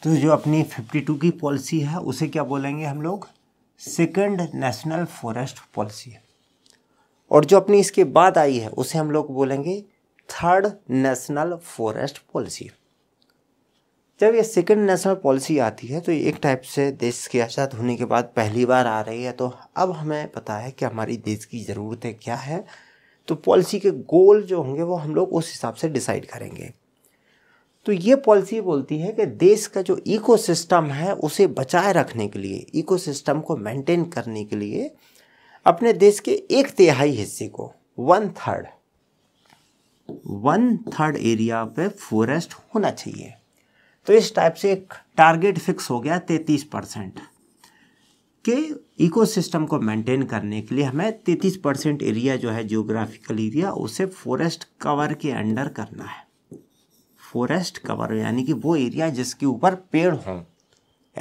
तो जो अपनी 52 की पॉलिसी है उसे क्या बोलेंगे हम लोग सेकंड नेशनल फॉरेस्ट पॉलिसी और जो अपनी इसके बाद आई है उसे हम लोग बोलेंगे थर्ड नेशनल फॉरेस्ट पॉलिसी जब ये सेकंड नेशनल पॉलिसी आती है तो एक टाइप से देश के आज़ाद होने के बाद पहली बार आ रही है तो अब हमें पता है कि हमारी देश की ज़रूरतें क्या है तो पॉलिसी के गोल जो होंगे वो हम लोग उस हिसाब से डिसाइड करेंगे तो ये पॉलिसी बोलती है कि देश का जो इकोसिस्टम है उसे बचाए रखने के लिए इकोसिस्टम को मेंटेन करने के लिए अपने देश के एक तिहाई हिस्से को one third one third area पे फॉरेस्ट होना चाहिए तो इस टाइप से एक टारगेट फिक्स हो गया तैतीस परसेंट के इकोसिस्टम को मेंटेन करने के लिए हमें तैतीस परसेंट एरिया जो है जियोग्राफिकल एरिया उसे फॉरेस्ट कवर के अंडर करना है फॉरेस्ट कवर हो यानी कि वो एरिया जिसके ऊपर पेड़ हों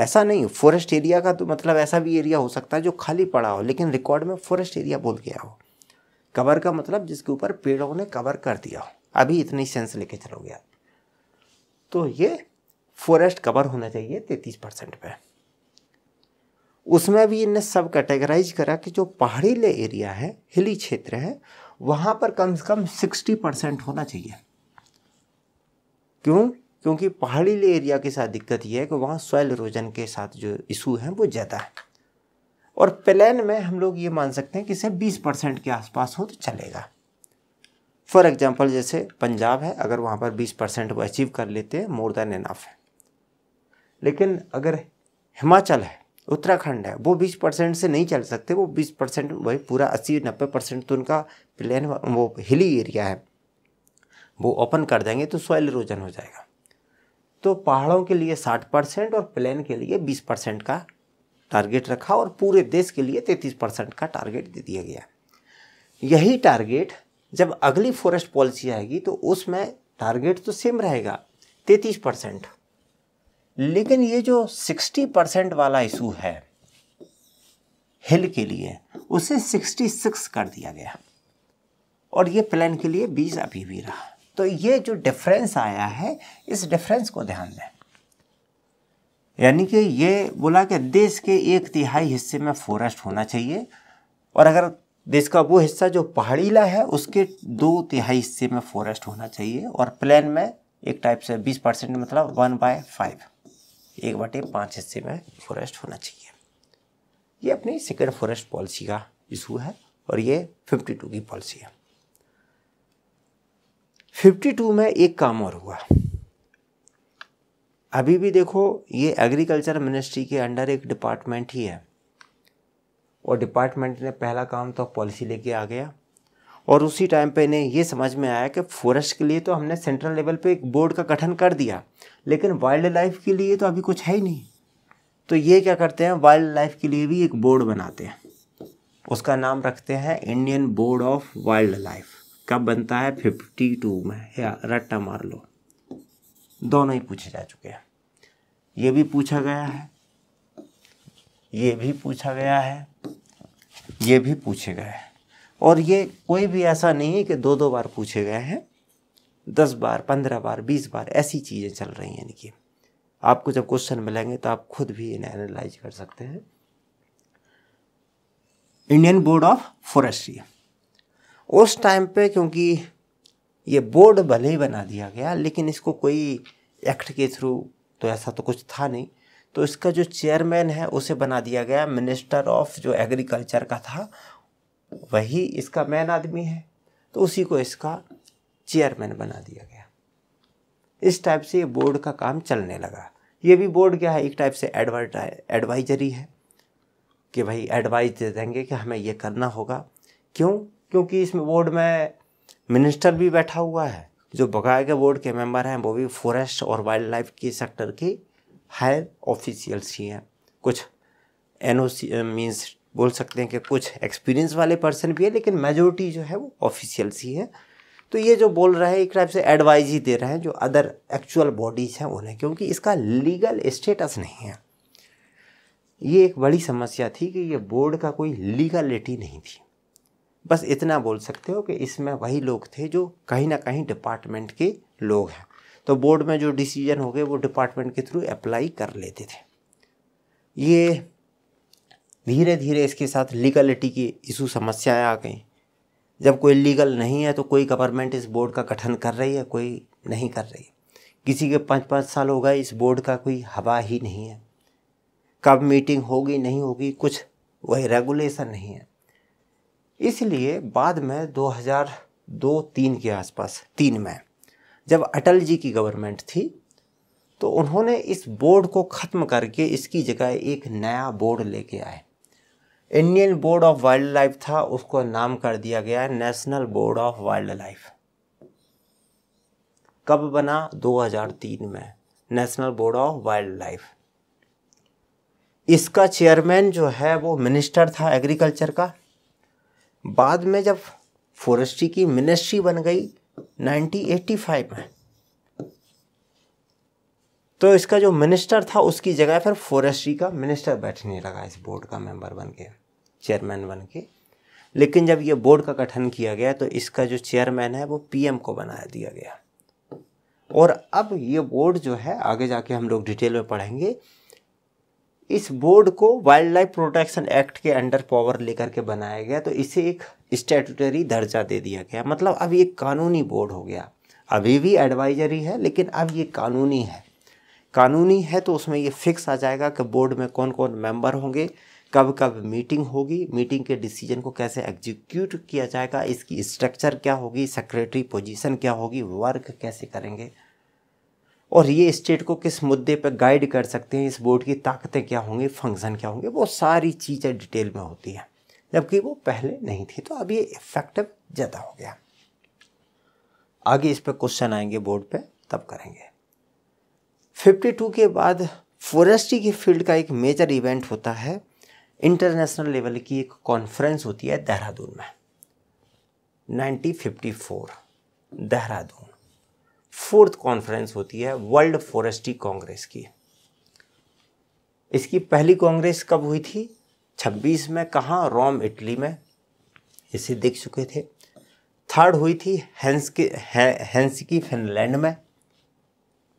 ऐसा नहीं फॉरेस्ट एरिया का तो मतलब ऐसा भी एरिया हो सकता है जो खाली पड़ा हो लेकिन रिकॉर्ड में फॉरेस्ट एरिया बोल गया हो कवर का मतलब जिसके ऊपर पेड़ों ने कवर कर दिया हो अभी इतनी सेंस लेके चलोगे आप तो ये फॉरेस्ट कवर होना चाहिए तैतीस परसेंट पे उसमें भी इनने सब कैटेगराइज करा कि जो पहाड़ीले एरिया है हिली क्षेत्र है वहाँ पर कम से कम सिक्सटी परसेंट होना चाहिए क्यों क्योंकि पहाड़ी एरिया के साथ दिक्कत यह है कि वहाँ सॉयल रोजन के साथ जो इशू है वो ज़्यादा है और प्लान में हम लोग ये मान सकते हैं कि सिर्फ बीस परसेंट के आसपास हो तो चलेगा फॉर एग्जाम्पल जैसे पंजाब है अगर वहाँ पर बीस परसेंट वो अचीव कर लेते हैं मोर देन एनाफ है लेकिन अगर हिमाचल है उत्तराखंड है वो बीस परसेंट से नहीं चल सकते वो बीस परसेंट वही पूरा अस्सी नब्बे परसेंट तो उनका प्लान वो हिली एरिया है वो ओपन कर देंगे तो सॉइल इरोजन हो जाएगा तो पहाड़ों के लिए 60 परसेंट और प्लेन के लिए 20 परसेंट का टारगेट रखा और पूरे देश के लिए 33 परसेंट का टारगेट दे दिया गया यही टारगेट जब अगली फॉरेस्ट पॉलिसी आएगी तो उसमें टारगेट तो सेम रहेगा तैतीस परसेंट लेकिन ये जो सिक्सटी परसेंट वाला इशू है हिल के लिए उसे सिक्सटी सिक्स कर दिया गया और ये प्लान के लिए बीस अभी भी रहा तो ये जो डिफरेंस आया है इस डिफरेंस को ध्यान दें यानी कि ये बोला कि देश के एक तिहाई हिस्से में फॉरेस्ट होना चाहिए और अगर देश का वो हिस्सा जो पहाड़ीला है उसके दो तिहाई हिस्से में फॉरेस्ट होना चाहिए और प्लान में एक टाइप से बीस परसेंट मतलब वन बाय फाइव एक बटे पाँच हिस्से में फॉरेस्ट होना चाहिए ये अपनी सेकेंड फॉरेस्ट पॉलिसी का इशू है और ये फिफ्टी टू की पॉलिसी है 52 में एक काम और हुआ अभी भी देखो ये एग्रीकल्चर मिनिस्ट्री के अंडर एक डिपार्टमेंट ही है और डिपार्टमेंट ने पहला काम तो पॉलिसी लेके आ गया और उसी टाइम पे इन्हें ये समझ में आया कि फॉरेस्ट के लिए तो हमने सेंट्रल लेवल पे एक बोर्ड का गठन कर दिया लेकिन वाइल्ड लाइफ के लिए तो अभी कुछ है ही नहीं तो ये क्या करते हैं वाइल्ड लाइफ के लिए भी एक बोर्ड बनाते हैं उसका नाम रखते हैं Indian board of wildlife कब बनता है फिफ्टी टू में या रट्टा मार लो दोनों ही पूछे जा चुके हैं ये भी पूछा गया है ये भी पूछा गया है ये भी पूछे गए हैं और ये कोई भी ऐसा नहीं है कि दो दो बार पूछे गए हैं दस बार पंद्रह बार बीस बार ऐसी चीज़ें चल रही हैं यानी कि आपको जब क्वेश्चन मिलेंगे तो आप खुद भी इन्हें एनालाइज कर सकते हैं इंडियन बोर्ड ऑफ फॉरेस्ट्री उस टाइम पे क्योंकि ये बोर्ड भले ही बना दिया गया लेकिन इसको कोई एक्ट के थ्रू तो ऐसा तो कुछ था नहीं तो इसका जो चेयरमैन है उसे बना दिया गया मिनिस्टर ऑफ जो एग्रीकल्चर का था वही इसका मैन आदमी है तो उसी को इसका चेयरमैन बना दिया गया इस टाइप से ये बोर्ड का काम चलने लगा ये भी बोर्ड क्या है एक टाइप से एडवाइजरी है कि भाई एडवाइस दे देंगे कि हमें ये करना होगा क्यों क्योंकि इसमें बोर्ड में मिनिस्टर भी बैठा हुआ है जो बकाया के बोर्ड के मेंबर हैं वो भी फॉरेस्ट और वाइल्ड लाइफ के सेक्टर की हायर ऑफिशियल्स ही हैं कुछ एन ओ सी मीन्स बोल सकते हैं कि कुछ एक्सपीरियंस वाले पर्सन भी है लेकिन मेजोरिटी जो है वो ऑफिशियल्स ही हैं तो ये जो बोल रहे हैं एक टाइप से एडवाइज ही दे रहे हैं जो अदर एक्चुअल बॉडीज़ हैं उन्हें क्योंकि इसका लीगल स्टेटस नहीं है ये एक बड़ी समस्या थी कि ये बोर्ड का कोई लीगलिटी नहीं थी बस इतना बोल सकते हो कि इसमें वही लोग थे जो कहीं ना कहीं डिपार्टमेंट के लोग हैं तो बोर्ड में जो डिसीजन हो गए वो डिपार्टमेंट के थ्रू अप्लाई कर लेते थे ये धीरे धीरे इसके साथ लीगलिटी की इशू समस्याएं आ गई जब कोई लीगल नहीं है तो कोई गवर्नमेंट इस बोर्ड का गठन कर रही है कोई नहीं कर रही किसी के पाँच पाँच साल हो गए इस बोर्ड का कोई हवा ही नहीं है कब मीटिंग होगी नहीं होगी कुछ वही रेगुलेशन नहीं है इसलिए बाद में 2002-3 के आसपास तीन में जब अटल जी की गवर्नमेंट थी तो उन्होंने इस बोर्ड को ख़त्म करके इसकी जगह एक नया बोर्ड लेके आए Indian board of wildlife था उसको नाम कर दिया गया है national board of wildlife कब बना 2003 में national board of wildlife इसका चेयरमैन जो है वो मिनिस्टर था एग्रीकल्चर का बाद में जब फॉरेस्ट्री की मिनिस्ट्री बन गई 1985 में तो इसका जो मिनिस्टर था उसकी जगह फिर फॉरेस्ट्री का मिनिस्टर बैठने लगा इस बोर्ड का मेंबर बन के चेयरमैन बन के लेकिन जब ये बोर्ड का गठन किया गया तो इसका जो चेयरमैन है वो पीएम को बना दिया गया और अब ये बोर्ड जो है आगे जाके हम लोग डिटेल में पढ़ेंगे इस बोर्ड को वाइल्ड लाइफ प्रोटेक्शन एक्ट के अंडर पावर लेकर के बनाया गया तो इसे एक स्टेटरी दर्जा दे दिया गया मतलब अब ये कानूनी बोर्ड हो गया अभी भी एडवाइजरी है लेकिन अब ये कानूनी है कानूनी है तो उसमें ये फिक्स आ जाएगा कि बोर्ड में कौन कौन मेंबर होंगे कब कब मीटिंग होगी मीटिंग के डिसीजन को कैसे एग्जीक्यूट किया जाएगा इसकी स्ट्रक्चर क्या होगी सेक्रेटरी पोजीशन क्या होगी वर्क कैसे करेंगे और ये स्टेट को किस मुद्दे पर गाइड कर सकते हैं इस बोर्ड की ताकतें क्या होंगी फंक्शन क्या होंगे वो सारी चीज़ें डिटेल में होती हैं जबकि वो पहले नहीं थी तो अब ये इफेक्टिव ज़्यादा हो गया आगे इस पर क्वेश्चन आएंगे बोर्ड पे तब करेंगे 52 के बाद फॉरेस्ट्री के फील्ड का एक मेजर इवेंट होता है इंटरनेशनल लेवल की एक कॉन्फ्रेंस होती है देहरादून में 1954 देहरादून फोर्थ कॉन्फ्रेंस होती है वर्ल्ड फॉरेस्टी कांग्रेस की इसकी पहली कांग्रेस कब हुई थी 26 में कहाँ रोम इटली में इसे देख चुके थे थर्ड हुई थी हेंस हेंस की फिनलैंड में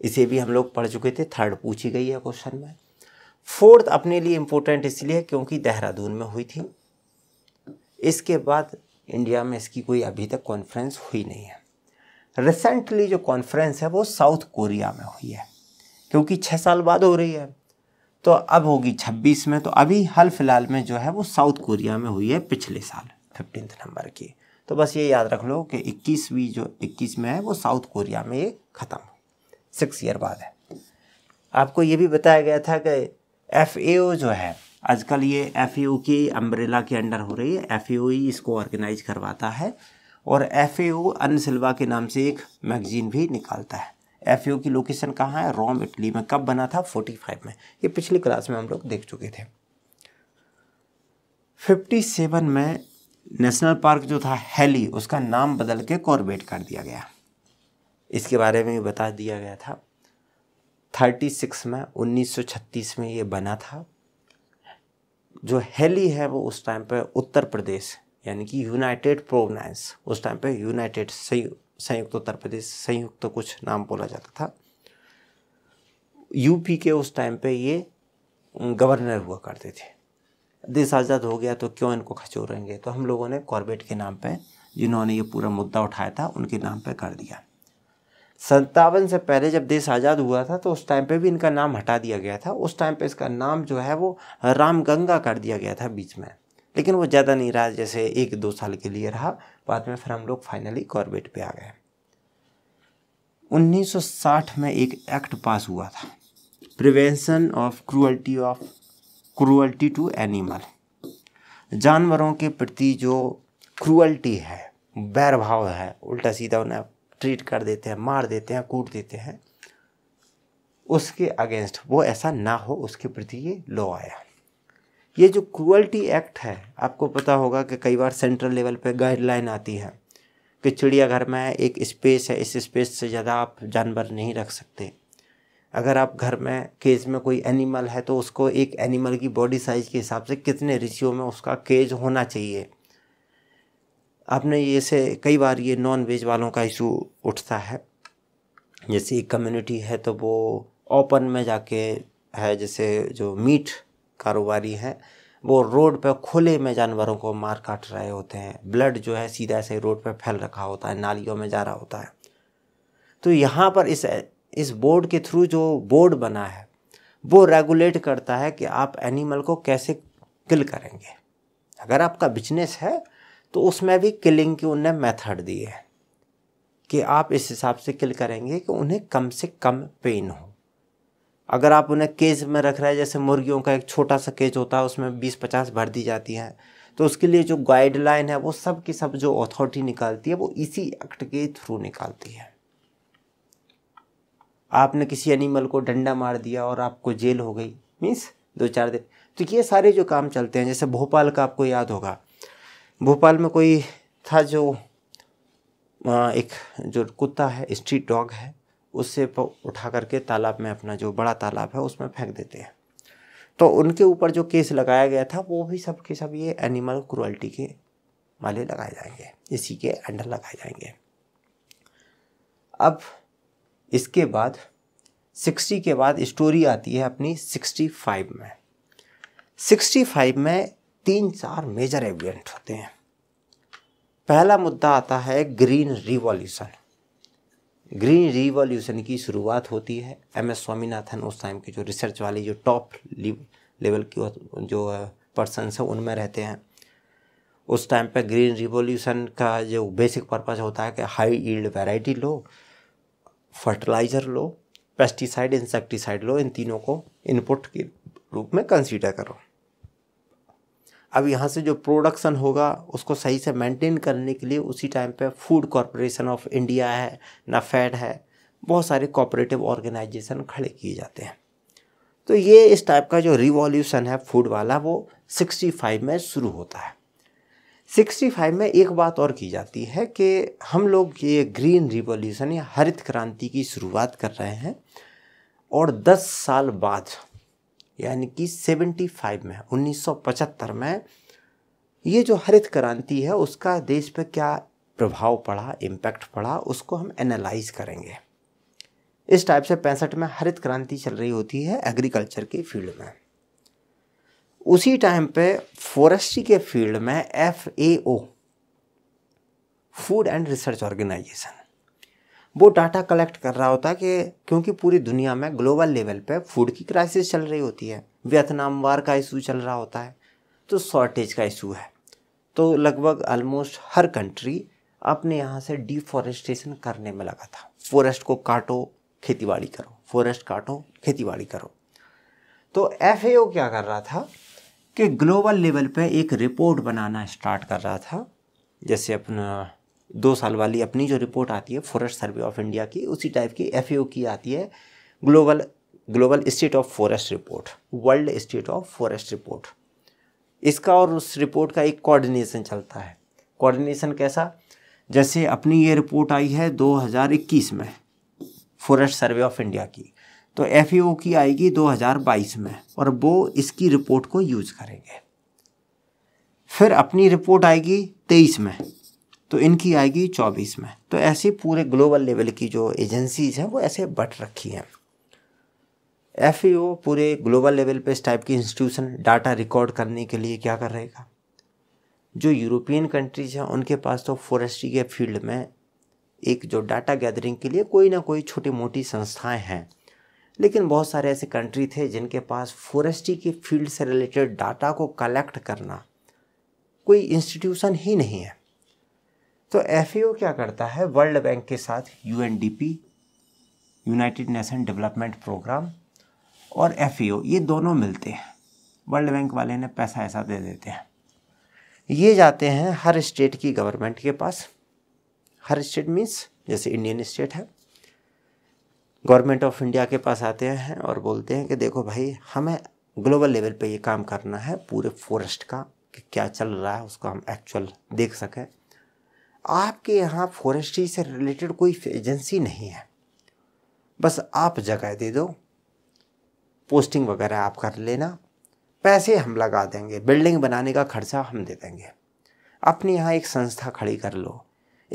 इसे भी हम लोग पढ़ चुके थे थर्ड पूछी गई है क्वेश्चन में फोर्थ अपने लिए इम्पोर्टेंट इसलिए क्योंकि देहरादून में हुई थी इसके बाद इंडिया में इसकी कोई अभी तक कॉन्फ्रेंस हुई नहीं है रिसेंटली जो कॉन्फ्रेंस है वो साउथ कोरिया में हुई है क्योंकि छः साल बाद हो रही है तो अब होगी छब्बीस में तो अभी हाल फिलहाल में जो है वो साउथ कोरिया में हुई है पिछले साल फिफ्टीन नंबर की तो बस ये याद रख लो कि इक्कीसवीं जो इक्कीस में है वो साउथ कोरिया में ये ख़त्म सिक्स ईयर बाद है आपको ये भी बताया गया था कि एफ जो है आजकल ये एफ की अम्ब्रेला के अंडर हो रही है एफ ही इसको ऑर्गेनाइज करवाता है और एफ ए अन सिल्वा के नाम से एक मैगजीन भी निकालता है एफ ए की लोकेशन कहाँ है रोम इटली में कब बना था फोर्टी फाइव में ये पिछली क्लास में हम लोग देख चुके थे फिफ्टी सेवन में नेशनल पार्क जो था हेली उसका नाम बदल के कॉर्बेट कर दिया गया इसके बारे में बता दिया गया था थर्टी सिक्स में उन्नीस सौ छत्तीस में ये बना था जो हेली है वो उस टाइम पर उत्तर प्रदेश यानी कि यूनाइटेड प्रोविनेंस उस टाइम पे यूनाइटेड संयुक्त उत्तर प्रदेश संयुक्त तो कुछ नाम बोला जाता था यूपी के उस टाइम पे ये गवर्नर हुआ करते थे देश आज़ाद हो गया तो क्यों इनको खचोरेंगे तो हम लोगों ने कॉर्बेट के नाम पे जिन्होंने ये पूरा मुद्दा उठाया था उनके नाम पे कर दिया सत्तावन से पहले जब देश आज़ाद हुआ था तो उस टाइम पे भी इनका नाम हटा दिया गया था उस टाइम पे इसका नाम जो है वो रामगंगा कर दिया गया था बीच में लेकिन वो ज़्यादा नहीं रहा जैसे एक दो साल के लिए रहा बाद में फिर हम लोग फाइनली कॉर्बेट पे आ गए 1960 में एक एक्ट पास हुआ था prevention of cruelty of cruelty to animal जानवरों के प्रति जो क्रूअल्टी है बैर भाव है उल्टा सीधा उन्हें ट्रीट कर देते हैं मार देते हैं कूट देते हैं उसके अगेंस्ट वो ऐसा ना हो उसके प्रति ये लॉ आया ये जो क्रुअल्टी एक्ट है आपको पता होगा कि कई बार सेंट्रल लेवल पे गाइडलाइन आती है कि चिड़ियाघर में एक स्पेस है इस स्पेस से ज़्यादा आप जानवर नहीं रख सकते अगर आप घर में केज में कोई एनिमल है तो उसको एक एनिमल की बॉडी साइज़ के हिसाब से कितने रेशियो में उसका केज होना चाहिए आपने ये से कई बार ये नॉन वेज वालों का इशू उठता है जैसे एक कम्युनिटी है तो वो ओपन में जाके है जैसे जो मीट कारोबारी हैं वो रोड पर खुले में जानवरों को मार काट रहे होते हैं ब्लड जो है सीधा से रोड पर फैल रखा होता है नालियों में जा रहा होता है तो यहाँ पर इस इस बोर्ड के थ्रू जो बोर्ड बना है वो रेगुलेट करता है कि आप एनिमल को कैसे किल करेंगे अगर आपका बिजनेस है तो उसमें भी किलिंग की उनने मेथड दी है कि आप इस हिसाब से किल करेंगे कि उन्हें कम से कम पेन हो अगर आप उन्हें केज में रख रहे हैं जैसे मुर्गियों का एक छोटा सा केज होता है उसमें बीस पचास भर दी जाती हैं तो उसके लिए जो गाइडलाइन है वो सब की सब जो अथॉरिटी निकालती है वो इसी एक्ट के थ्रू निकालती है आपने किसी एनिमल को डंडा मार दिया और आपको जेल हो गई मीन्स दो चार दिन तो ये सारे जो काम चलते हैं जैसे भोपाल का आपको याद होगा भोपाल में कोई था जो एक जो कुत्ता है स्ट्रीट डॉग है उससे उठा करके तालाब में अपना जो बड़ा तालाब है उसमें फेंक देते हैं तो उनके ऊपर जो केस लगाया गया था वो भी सब के सब ये एनिमल क्रुअल्टी के वाले लगाए जाएंगे इसी के अंडर लगाए जाएंगे अब इसके बाद सिक्सटी के बाद स्टोरी आती है अपनी सिक्सटी फाइव में सिक्सटी फाइव में तीन चार मेजर इवेंट होते हैं पहला मुद्दा आता है ग्रीन रिवॉल्यूशन ग्रीन रिवॉल्यूशन की शुरुआत होती है एम एस स्वामीनाथन उस टाइम के जो रिसर्च वाले जो टॉप लेवल के जो पर्सनस हैं उनमें रहते हैं उस टाइम पे ग्रीन रिवॉल्यूशन का जो बेसिक पर्पज़ होता है कि high yield variety low fertiliser low pesticide insecticide low इन तीनों को इनपुट के रूप में कंसीडर करो अब यहाँ से जो प्रोडक्शन होगा उसको सही से मेंटेन करने के लिए उसी टाइम पे फूड कॉरपोरेशन ऑफ इंडिया है नफेड है बहुत सारे कॉपरेटिव ऑर्गेनाइजेशन खड़े किए जाते हैं तो ये इस टाइप का जो रिवॉल्यूशन है फूड वाला वो 65 में शुरू होता है 65 में एक बात और की जाती है कि हम लोग ये ग्रीन रिवॉल्यूशन या हरित क्रांति की शुरुआत कर रहे हैं और 10 साल बाद यानी कि 75 में 1975 में ये जो हरित क्रांति है उसका देश पर क्या प्रभाव पड़ा इम्पैक्ट पड़ा उसको हम एनालाइज करेंगे इस टाइप से पैंसठ में हरित क्रांति चल रही होती है एग्रीकल्चर के फील्ड में उसी टाइम पे फॉरेस्ट्री के फील्ड में F A O food and research organisation वो डाटा कलेक्ट कर रहा होता है कि क्योंकि पूरी दुनिया में ग्लोबल लेवल पे फूड की क्राइसिस चल रही होती है वियतनाम वार का इशू चल रहा होता है तो शॉर्टेज का इशू है तो लगभग ऑलमोस्ट हर कंट्री अपने यहाँ से डिफॉरेस्टेशन करने में लगा था फॉरेस्ट को काटो खेती करो फॉरेस्ट काटो खेती करो तो एफ क्या कर रहा था कि ग्लोबल लेवल पे एक रिपोर्ट बनाना स्टार्ट कर रहा था जैसे अपना दो साल वाली अपनी जो रिपोर्ट आती है फॉरेस्ट सर्वे ऑफ इंडिया की उसी टाइप की एफ की आती है global global state of forest report world state of forest report इसका और उस रिपोर्ट का एक कोऑर्डिनेशन चलता है कोऑर्डिनेशन कैसा जैसे अपनी ये रिपोर्ट आई है 2021 में फॉरेस्ट सर्वे ऑफ इंडिया की तो एफ की आएगी 2022 में और वो इसकी रिपोर्ट को यूज करेंगे फिर अपनी रिपोर्ट आएगी 23 में तो इनकी आएगी चौबीस में तो ऐसे पूरे ग्लोबल लेवल की जो एजेंसीज हैं वो ऐसे बट रखी हैं एफ पूरे ग्लोबल लेवल पे इस टाइप की इंस्टीट्यूशन डाटा रिकॉर्ड करने के लिए क्या कर रहेगा जो यूरोपियन कंट्रीज हैं उनके पास तो फॉरेस्ट्री के फील्ड में एक जो डाटा गैदरिंग के लिए कोई ना कोई छोटी मोटी संस्थाएं हैं लेकिन बहुत सारे ऐसे कंट्री थे जिनके पास फॉरेस्ट्री के फील्ड से रिलेटेड डाटा को कलेक्ट करना कोई इंस्टीट्यूशन ही नहीं है तो एफ क्या करता है वर्ल्ड बैंक के साथ U United Nation Development Programme और एफ ये दोनों मिलते हैं वर्ल्ड बैंक वाले ने पैसा ऐसा दे देते हैं ये जाते हैं हर स्टेट की गवर्नमेंट के पास हर स्टेट मीन्स जैसे इंडियन स्टेट है गवर्नमेंट ऑफ इंडिया के पास आते हैं और बोलते हैं कि देखो भाई हमें ग्लोबल लेवल पे ये काम करना है पूरे फॉरेस्ट का कि क्या चल रहा है उसको हम एक्चुअल देख सकें आपके यहाँ फॉरेस्ट्री से रिलेटेड कोई एजेंसी नहीं है बस आप जगह दे दो पोस्टिंग वगैरह आप कर लेना पैसे हम लगा देंगे बिल्डिंग बनाने का खर्चा हम दे देंगे अपने यहाँ एक संस्था खड़ी कर लो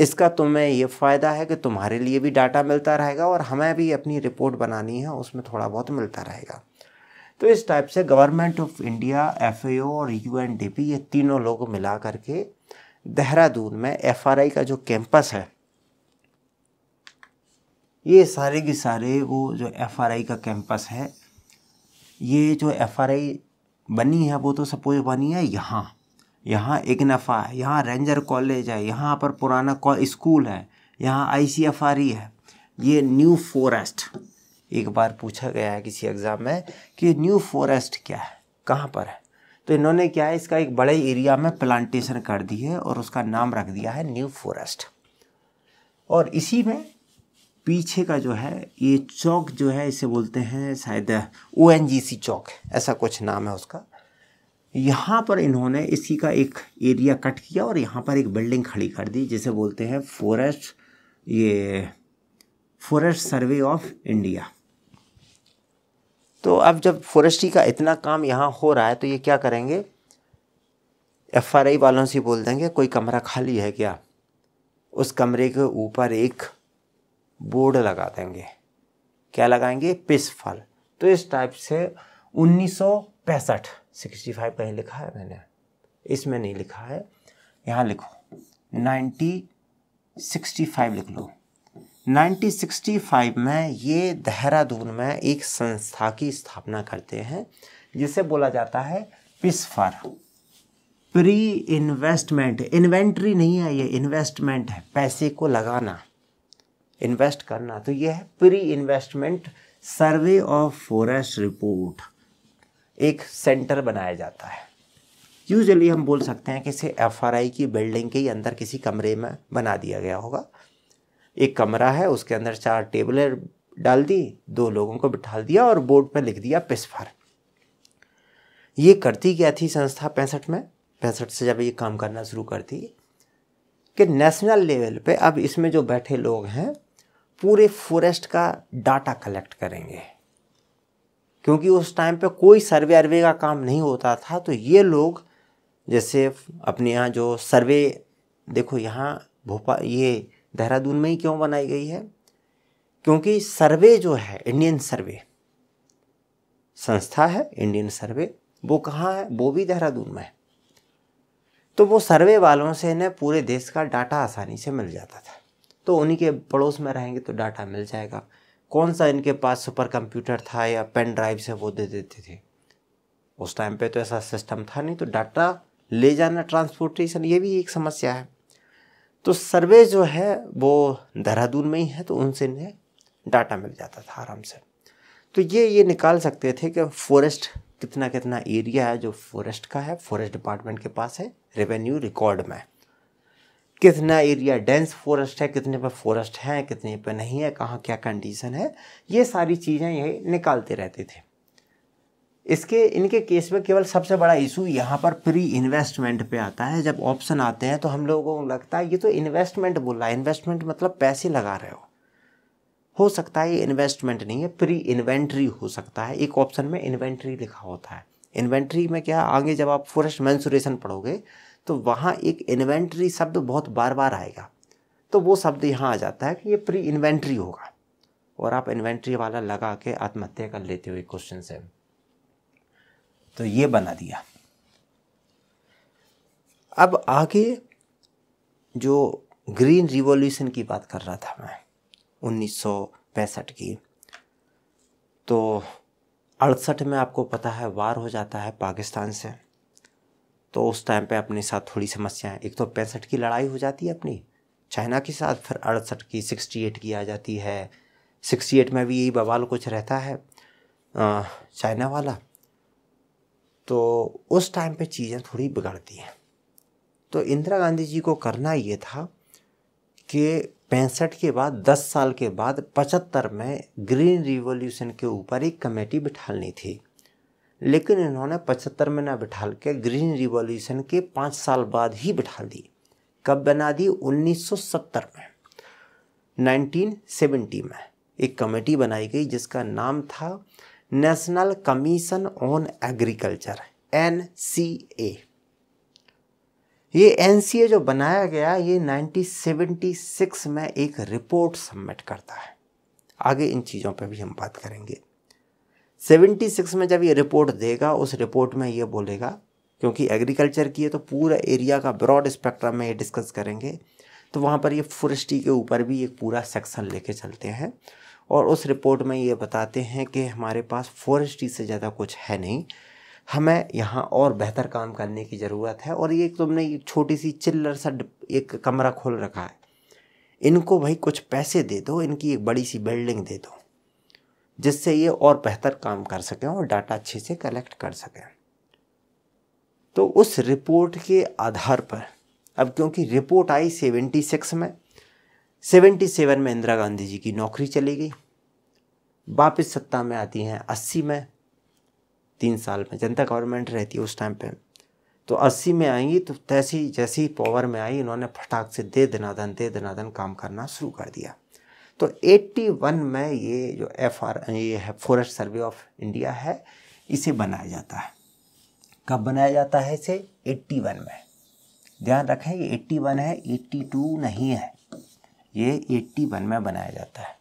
इसका तुम्हें ये फ़ायदा है कि तुम्हारे लिए भी डाटा मिलता रहेगा और हमें भी अपनी रिपोर्ट बनानी है उसमें थोड़ा बहुत मिलता रहेगा तो इस टाइप से गवर्नमेंट ऑफ इंडिया एफ और यू ये तीनों लोग मिला करके देहरादून में एफ का जो कैंपस है ये सारे के सारे वो जो एफ का कैंपस है ये जो एफ बनी है वो तो सपोज बनी है यहाँ यहाँ इग्नफा है यहाँ रेंजर कॉलेज है यहाँ पर पुराना स्कूल है यहाँ आई सी एफ आर ई है ये न्यू फॉरेस्ट एक बार पूछा गया है किसी एग्ज़ाम में कि न्यू फॉरेस्ट क्या है कहाँ पर है तो इन्होंने क्या है इसका एक बड़े एरिया में प्लांटेशन कर दी है और उसका नाम रख दिया है न्यू फॉरेस्ट और इसी में पीछे का जो है ये चौक जो है इसे बोलते हैं शायद ओ एन जी सी चौक ऐसा कुछ नाम है उसका यहाँ पर इन्होंने इसी का एक एरिया कट किया और यहाँ पर एक बिल्डिंग खड़ी कर दी जिसे बोलते हैं फॉरेस्ट ये फॉरेस्ट सर्वे ऑफ इंडिया तो अब जब फॉरेस्ट्री का इतना काम यहाँ हो रहा है तो ये क्या करेंगे एफ आर आई वालों से बोल देंगे कोई कमरा खाली है क्या उस कमरे के ऊपर एक बोर्ड लगा देंगे क्या लगाएंगे पिसफल तो इस टाइप से उन्नीस सौ पैंसठ सिक्सटी फाइव कहीं लिखा है मैंने इसमें नहीं लिखा है यहाँ लिखो नाइन्टी सिक्सटी फाइव लिख लो 1965 में ये देहरादून में एक संस्था की स्थापना करते हैं जिसे बोला जाता है पिसफर प्री इन्वेस्टमेंट इन्वेंट्री नहीं है ये इन्वेस्टमेंट है पैसे को लगाना इन्वेस्ट करना तो ये है pre investment survey of forest report एक सेंटर बनाया जाता है यूजुअली हम बोल सकते हैं कि इसे एफ की बिल्डिंग के अंदर किसी कमरे में बना दिया गया होगा एक कमरा है उसके अंदर चार टेबलें डाल दी दो लोगों को बिठा दिया और बोर्ड पर लिख दिया पिस्फर ये करती क्या थी संस्था पैंसठ में पैंसठ से जब ये काम करना शुरू करती कि नेशनल लेवल पे अब इसमें जो बैठे लोग हैं पूरे फॉरेस्ट का डाटा कलेक्ट करेंगे क्योंकि उस टाइम पे कोई सर्वे अर्वे का काम नहीं होता था तो ये लोग जैसे अपने यहाँ जो सर्वे देखो यहाँ भोपाल ये देहरादून में ही क्यों बनाई गई है क्योंकि सर्वे जो है इंडियन सर्वे संस्था है इंडियन सर्वे वो कहाँ है वो भी देहरादून में है तो वो सर्वे वालों से ना पूरे देश का डाटा आसानी से मिल जाता था तो उन्हीं के पड़ोस में रहेंगे तो डाटा मिल जाएगा कौन सा इनके पास सुपर कंप्यूटर था या पेन ड्राइव से वो दे देते थे उस टाइम पे तो ऐसा सिस्टम था नहीं तो डाटा ले जाना ट्रांसपोर्टेशन ये भी एक समस्या है तो सर्वे जो है वो देहरादून में ही है तो उनसे इन्हें डाटा मिल जाता था आराम से तो ये ये निकाल सकते थे कि फॉरेस्ट कितना कितना एरिया है जो फॉरेस्ट का है फॉरेस्ट डिपार्टमेंट के पास है रेवेन्यू रिकॉर्ड में कितना एरिया डेंस फॉरेस्ट है कितने पर फॉरेस्ट है कितने पर नहीं है कहाँ क्या कंडीशन है ये सारी चीज़ें ये निकालते रहते थे इसके इनके केस में केवल सबसे बड़ा इशू यहाँ पर प्री इन्वेस्टमेंट पे आता है जब ऑप्शन आते हैं तो हम लोगों को लगता है ये तो इन्वेस्टमेंट बोल रहा है इन्वेस्टमेंट मतलब पैसे लगा रहे हो हो सकता है ये इन्वेस्टमेंट नहीं है प्री इन्वेंट्री हो सकता है एक ऑप्शन में इन्वेंट्री लिखा होता है इन्वेंट्री में क्या आगे जब आप फॉरेस्ट मैंसुरेशन पढ़ोगे तो वहाँ एक इन्वेंट्री शब्द बहुत बार बार आएगा तो वो शब्द यहाँ आ जाता है कि ये प्री इन्वेंट्री होगा और आप इन्वेंट्री वाला लगा के आत्महत्या कर लेते हो एक क्वेश्चन से तो ये बना दिया अब आगे जो ग्रीन रिवॉल्यूशन की बात कर रहा था मैं उन्नीस की तो अड़सठ में आपको पता है वार हो जाता है पाकिस्तान से तो उस टाइम पे अपने साथ थोड़ी समस्याएं एक तो पैंसठ की लड़ाई हो जाती है अपनी चाइना के साथ फिर अड़सठ की सिक्सटी एट की आ जाती है सिक्सटी एट में भी यही बवाल कुछ रहता है चाइना वाला तो उस टाइम पे चीज़ें थोड़ी बिगड़ती हैं तो इंदिरा गांधी जी को करना ये था कि पैंसठ के बाद दस साल के बाद पचहत्तर में ग्रीन रिवॉल्यूशन के ऊपर एक कमेटी बिठानी थी लेकिन इन्होंने पचहत्तर में ना बिठा के ग्रीन रिवॉल्यूशन के पाँच साल बाद ही बिठा दी कब बना दी 1970 में 1970 में एक कमेटी बनाई गई जिसका नाम था National commission on Agriculture N C A ये एन सी ए जो बनाया गया ये 1976 में एक रिपोर्ट सबमिट करता है आगे इन चीज़ों पर भी हम बात करेंगे 76 में जब ये रिपोर्ट देगा उस रिपोर्ट में ये बोलेगा क्योंकि एग्रीकल्चर की है तो पूरा एरिया का ब्रॉड स्पेक्ट्रम में ये डिस्कस करेंगे तो वहाँ पर ये फॉरेस्ट्री के ऊपर भी एक पूरा सेक्शन लेके चलते हैं और उस रिपोर्ट में ये बताते हैं कि हमारे पास फॉरेस्ट्री से ज़्यादा कुछ है नहीं हमें यहाँ और बेहतर काम करने की ज़रूरत है और ये तुमने एक छोटी सी चिल्लर सा एक कमरा खोल रखा है इनको भाई कुछ पैसे दे दो इनकी एक बड़ी सी बिल्डिंग दे दो जिससे ये और बेहतर काम कर सकें और डाटा अच्छे से कलेक्ट कर सकें तो उस रिपोर्ट के आधार पर अब क्योंकि रिपोर्ट आई सेवेंटी सिक्स में 77 में इंदिरा गांधी जी की नौकरी चली गई वापस सत्ता में आती हैं 80 में तीन साल में जनता गवर्नमेंट रहती है उस टाइम पे तो 80 में आएंगी तो तैसी जैसी पावर में आई उन्होंने फटाक से दे दनादन दे दनादन काम करना शुरू कर दिया तो 81 में ये जो एफ आर ये है फॉरेस्ट सर्वे ऑफ इंडिया है इसे बनाया जाता है कब बनाया जाता है इसे 81 में ध्यान रखें ये 81 है 82 नहीं है ये 81 में बनाया जाता है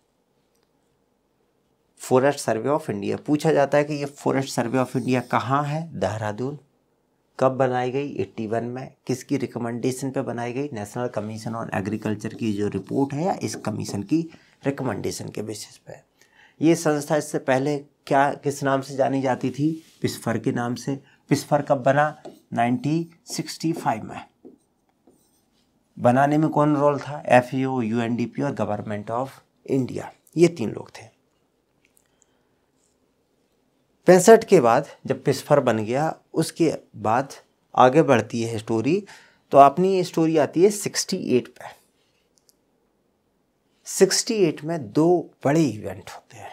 फॉरेस्ट सर्वे ऑफ इंडिया पूछा जाता है कि ये फॉरेस्ट सर्वे ऑफ इंडिया कहाँ है देहरादून कब बनाई गई 81 में किसकी रिकमेंडेशन पे बनाई गई नेशनल कमीशन ऑन एग्रीकल्चर की जो रिपोर्ट है या इस कमीशन की रिकमेंडेशन के बेसिस पे ये संस्था इससे पहले क्या किस नाम से जानी जाती थी पिस्फर के नाम से पिस्फर कब बना 1965 में बनाने में कौन रोल था F O U N D P और गवर्नमेंट ऑफ इंडिया ये तीन लोग थे पैंसठ के बाद जब पिस्फर बन गया उसके बाद आगे बढ़ती है स्टोरी तो अपनी स्टोरी आती है सिक्सटी एट पर सिक्सटी एट में दो बड़े इवेंट होते हैं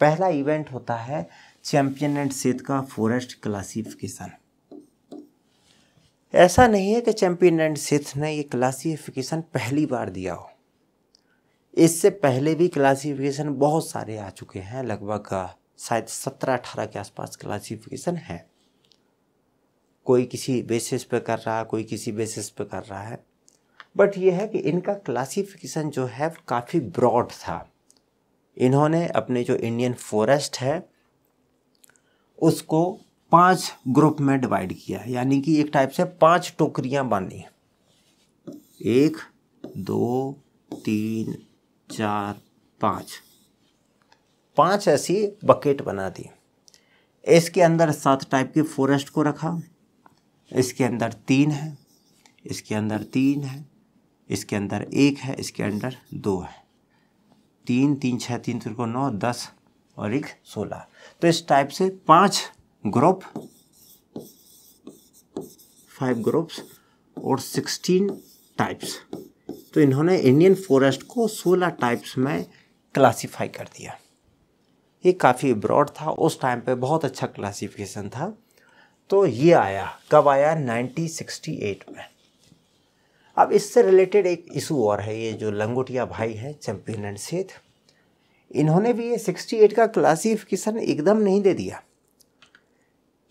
पहला इवेंट होता है चैंपियन एंड सेत का फॉरेस्ट क्लासिफिकेशन ऐसा नहीं है कि चैंपियन एंड सिथ ने ये क्लासिफिकेशन पहली बार दिया हो इससे पहले भी क्लासिफिकेशन बहुत सारे आ चुके हैं लगभग शायद सत्रह अठारह के आसपास क्लासिफिकेशन है कोई किसी बेसिस पे कर रहा है कोई किसी बेसिस पे कर रहा है बट ये है कि इनका क्लासिफिकेशन जो है काफ़ी ब्रॉड था इन्होंने अपने जो इंडियन फॉरेस्ट है उसको पांच ग्रुप में डिवाइड किया है यानी कि एक टाइप से पांच टोकरियां बांधी एक दो तीन चार पाँच पांच ऐसी बकेट बना दी इसके अंदर सात टाइप के फॉरेस्ट को रखा इसके अंदर तीन है इसके अंदर तीन है इसके अंदर एक है इसके अंदर दो है तीन तीन छः तीन तीन को नौ दस और एक सोलह तो इस टाइप से पाँच ग्रुप फाइव ग्रुप्स और सिक्सटीन टाइप्स तो इन्होंने इंडियन फॉरेस्ट को सोलह टाइप्स में क्लासिफाई कर दिया ये काफ़ी ब्रॉड था उस टाइम पे बहुत अच्छा क्लासिफिकेशन था तो ये आया कब आया 1968 में अब इससे रिलेटेड एक इशू और है ये जो लंगोटिया भाई हैं चैम्पियन एंड सेठ इन्होंने भी ये 68 का क्लासिफिकेशन एकदम नहीं दे दिया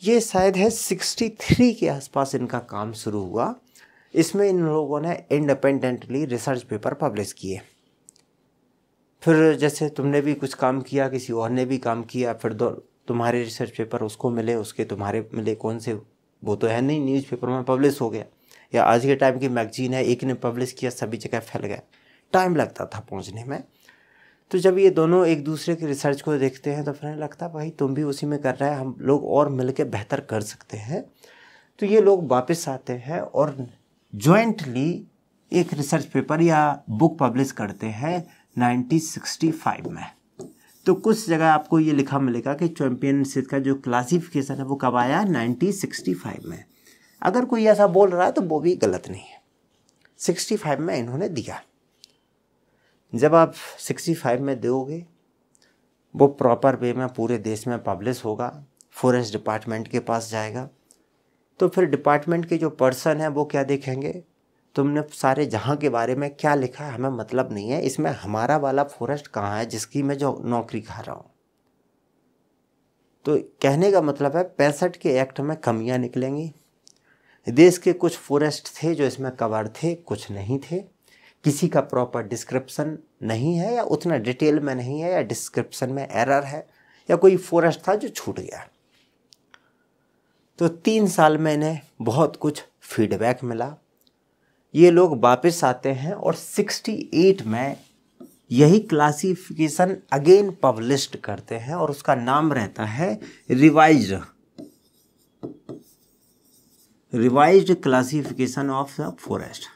ये शायद है 63 के आसपास इनका काम शुरू हुआ इसमें इन लोगों ने इंडिपेंडेंटली रिसर्च पेपर पब्लिश किए फिर जैसे तुमने भी कुछ काम किया किसी और ने भी काम किया फिर दो तुम्हारे रिसर्च पेपर उसको मिले उसके तुम्हारे मिले कौन से वो तो है नहीं न्यूज़पेपर में पब्लिश हो गया या आज के टाइम की मैगजीन है एक ने पब्लिश किया सभी जगह फैल गया टाइम लगता था पहुंचने में तो जब ये दोनों एक दूसरे के रिसर्च को देखते हैं तो फिर लगता भाई तुम भी उसी में कर रहे हैं हम लोग और मिल के बेहतर कर सकते हैं तो ये लोग वापस आते हैं और जॉइंटली एक रिसर्च पेपर या बुक पब्लिश करते हैं 1965 में तो कुछ जगह आपको ये लिखा मिलेगा कि चैम्पियनशिप का जो क्लासिफिकेशन है वो कब आया 1965 में अगर कोई ऐसा बोल रहा है तो वो भी गलत नहीं है 65 में इन्होंने दिया जब आप 65 में दोगे वो प्रॉपर वे में पूरे देश में पब्लिश होगा फॉरेस्ट डिपार्टमेंट के पास जाएगा तो फिर डिपार्टमेंट के जो पर्सन हैं वो क्या देखेंगे तुमने सारे जहाँ के बारे में क्या लिखा है हमें मतलब नहीं है इसमें हमारा वाला फॉरेस्ट कहाँ है जिसकी मैं जो नौकरी खा रहा हूँ तो कहने का मतलब है पैंसठ के एक्ट में कमियाँ निकलेंगी देश के कुछ फॉरेस्ट थे जो इसमें कवर थे कुछ नहीं थे किसी का प्रॉपर डिस्क्रिप्शन नहीं है या उतना डिटेल में नहीं है या डिस्क्रिप्शन में एरर है या कोई फॉरेस्ट था जो छूट गया तो तीन साल में इन्हें बहुत कुछ फीडबैक मिला ये लोग वापस आते हैं और 68 में यही क्लासिफिकेशन अगेन पब्लिश्ड करते हैं और उसका नाम रहता है revise revise classification of the forest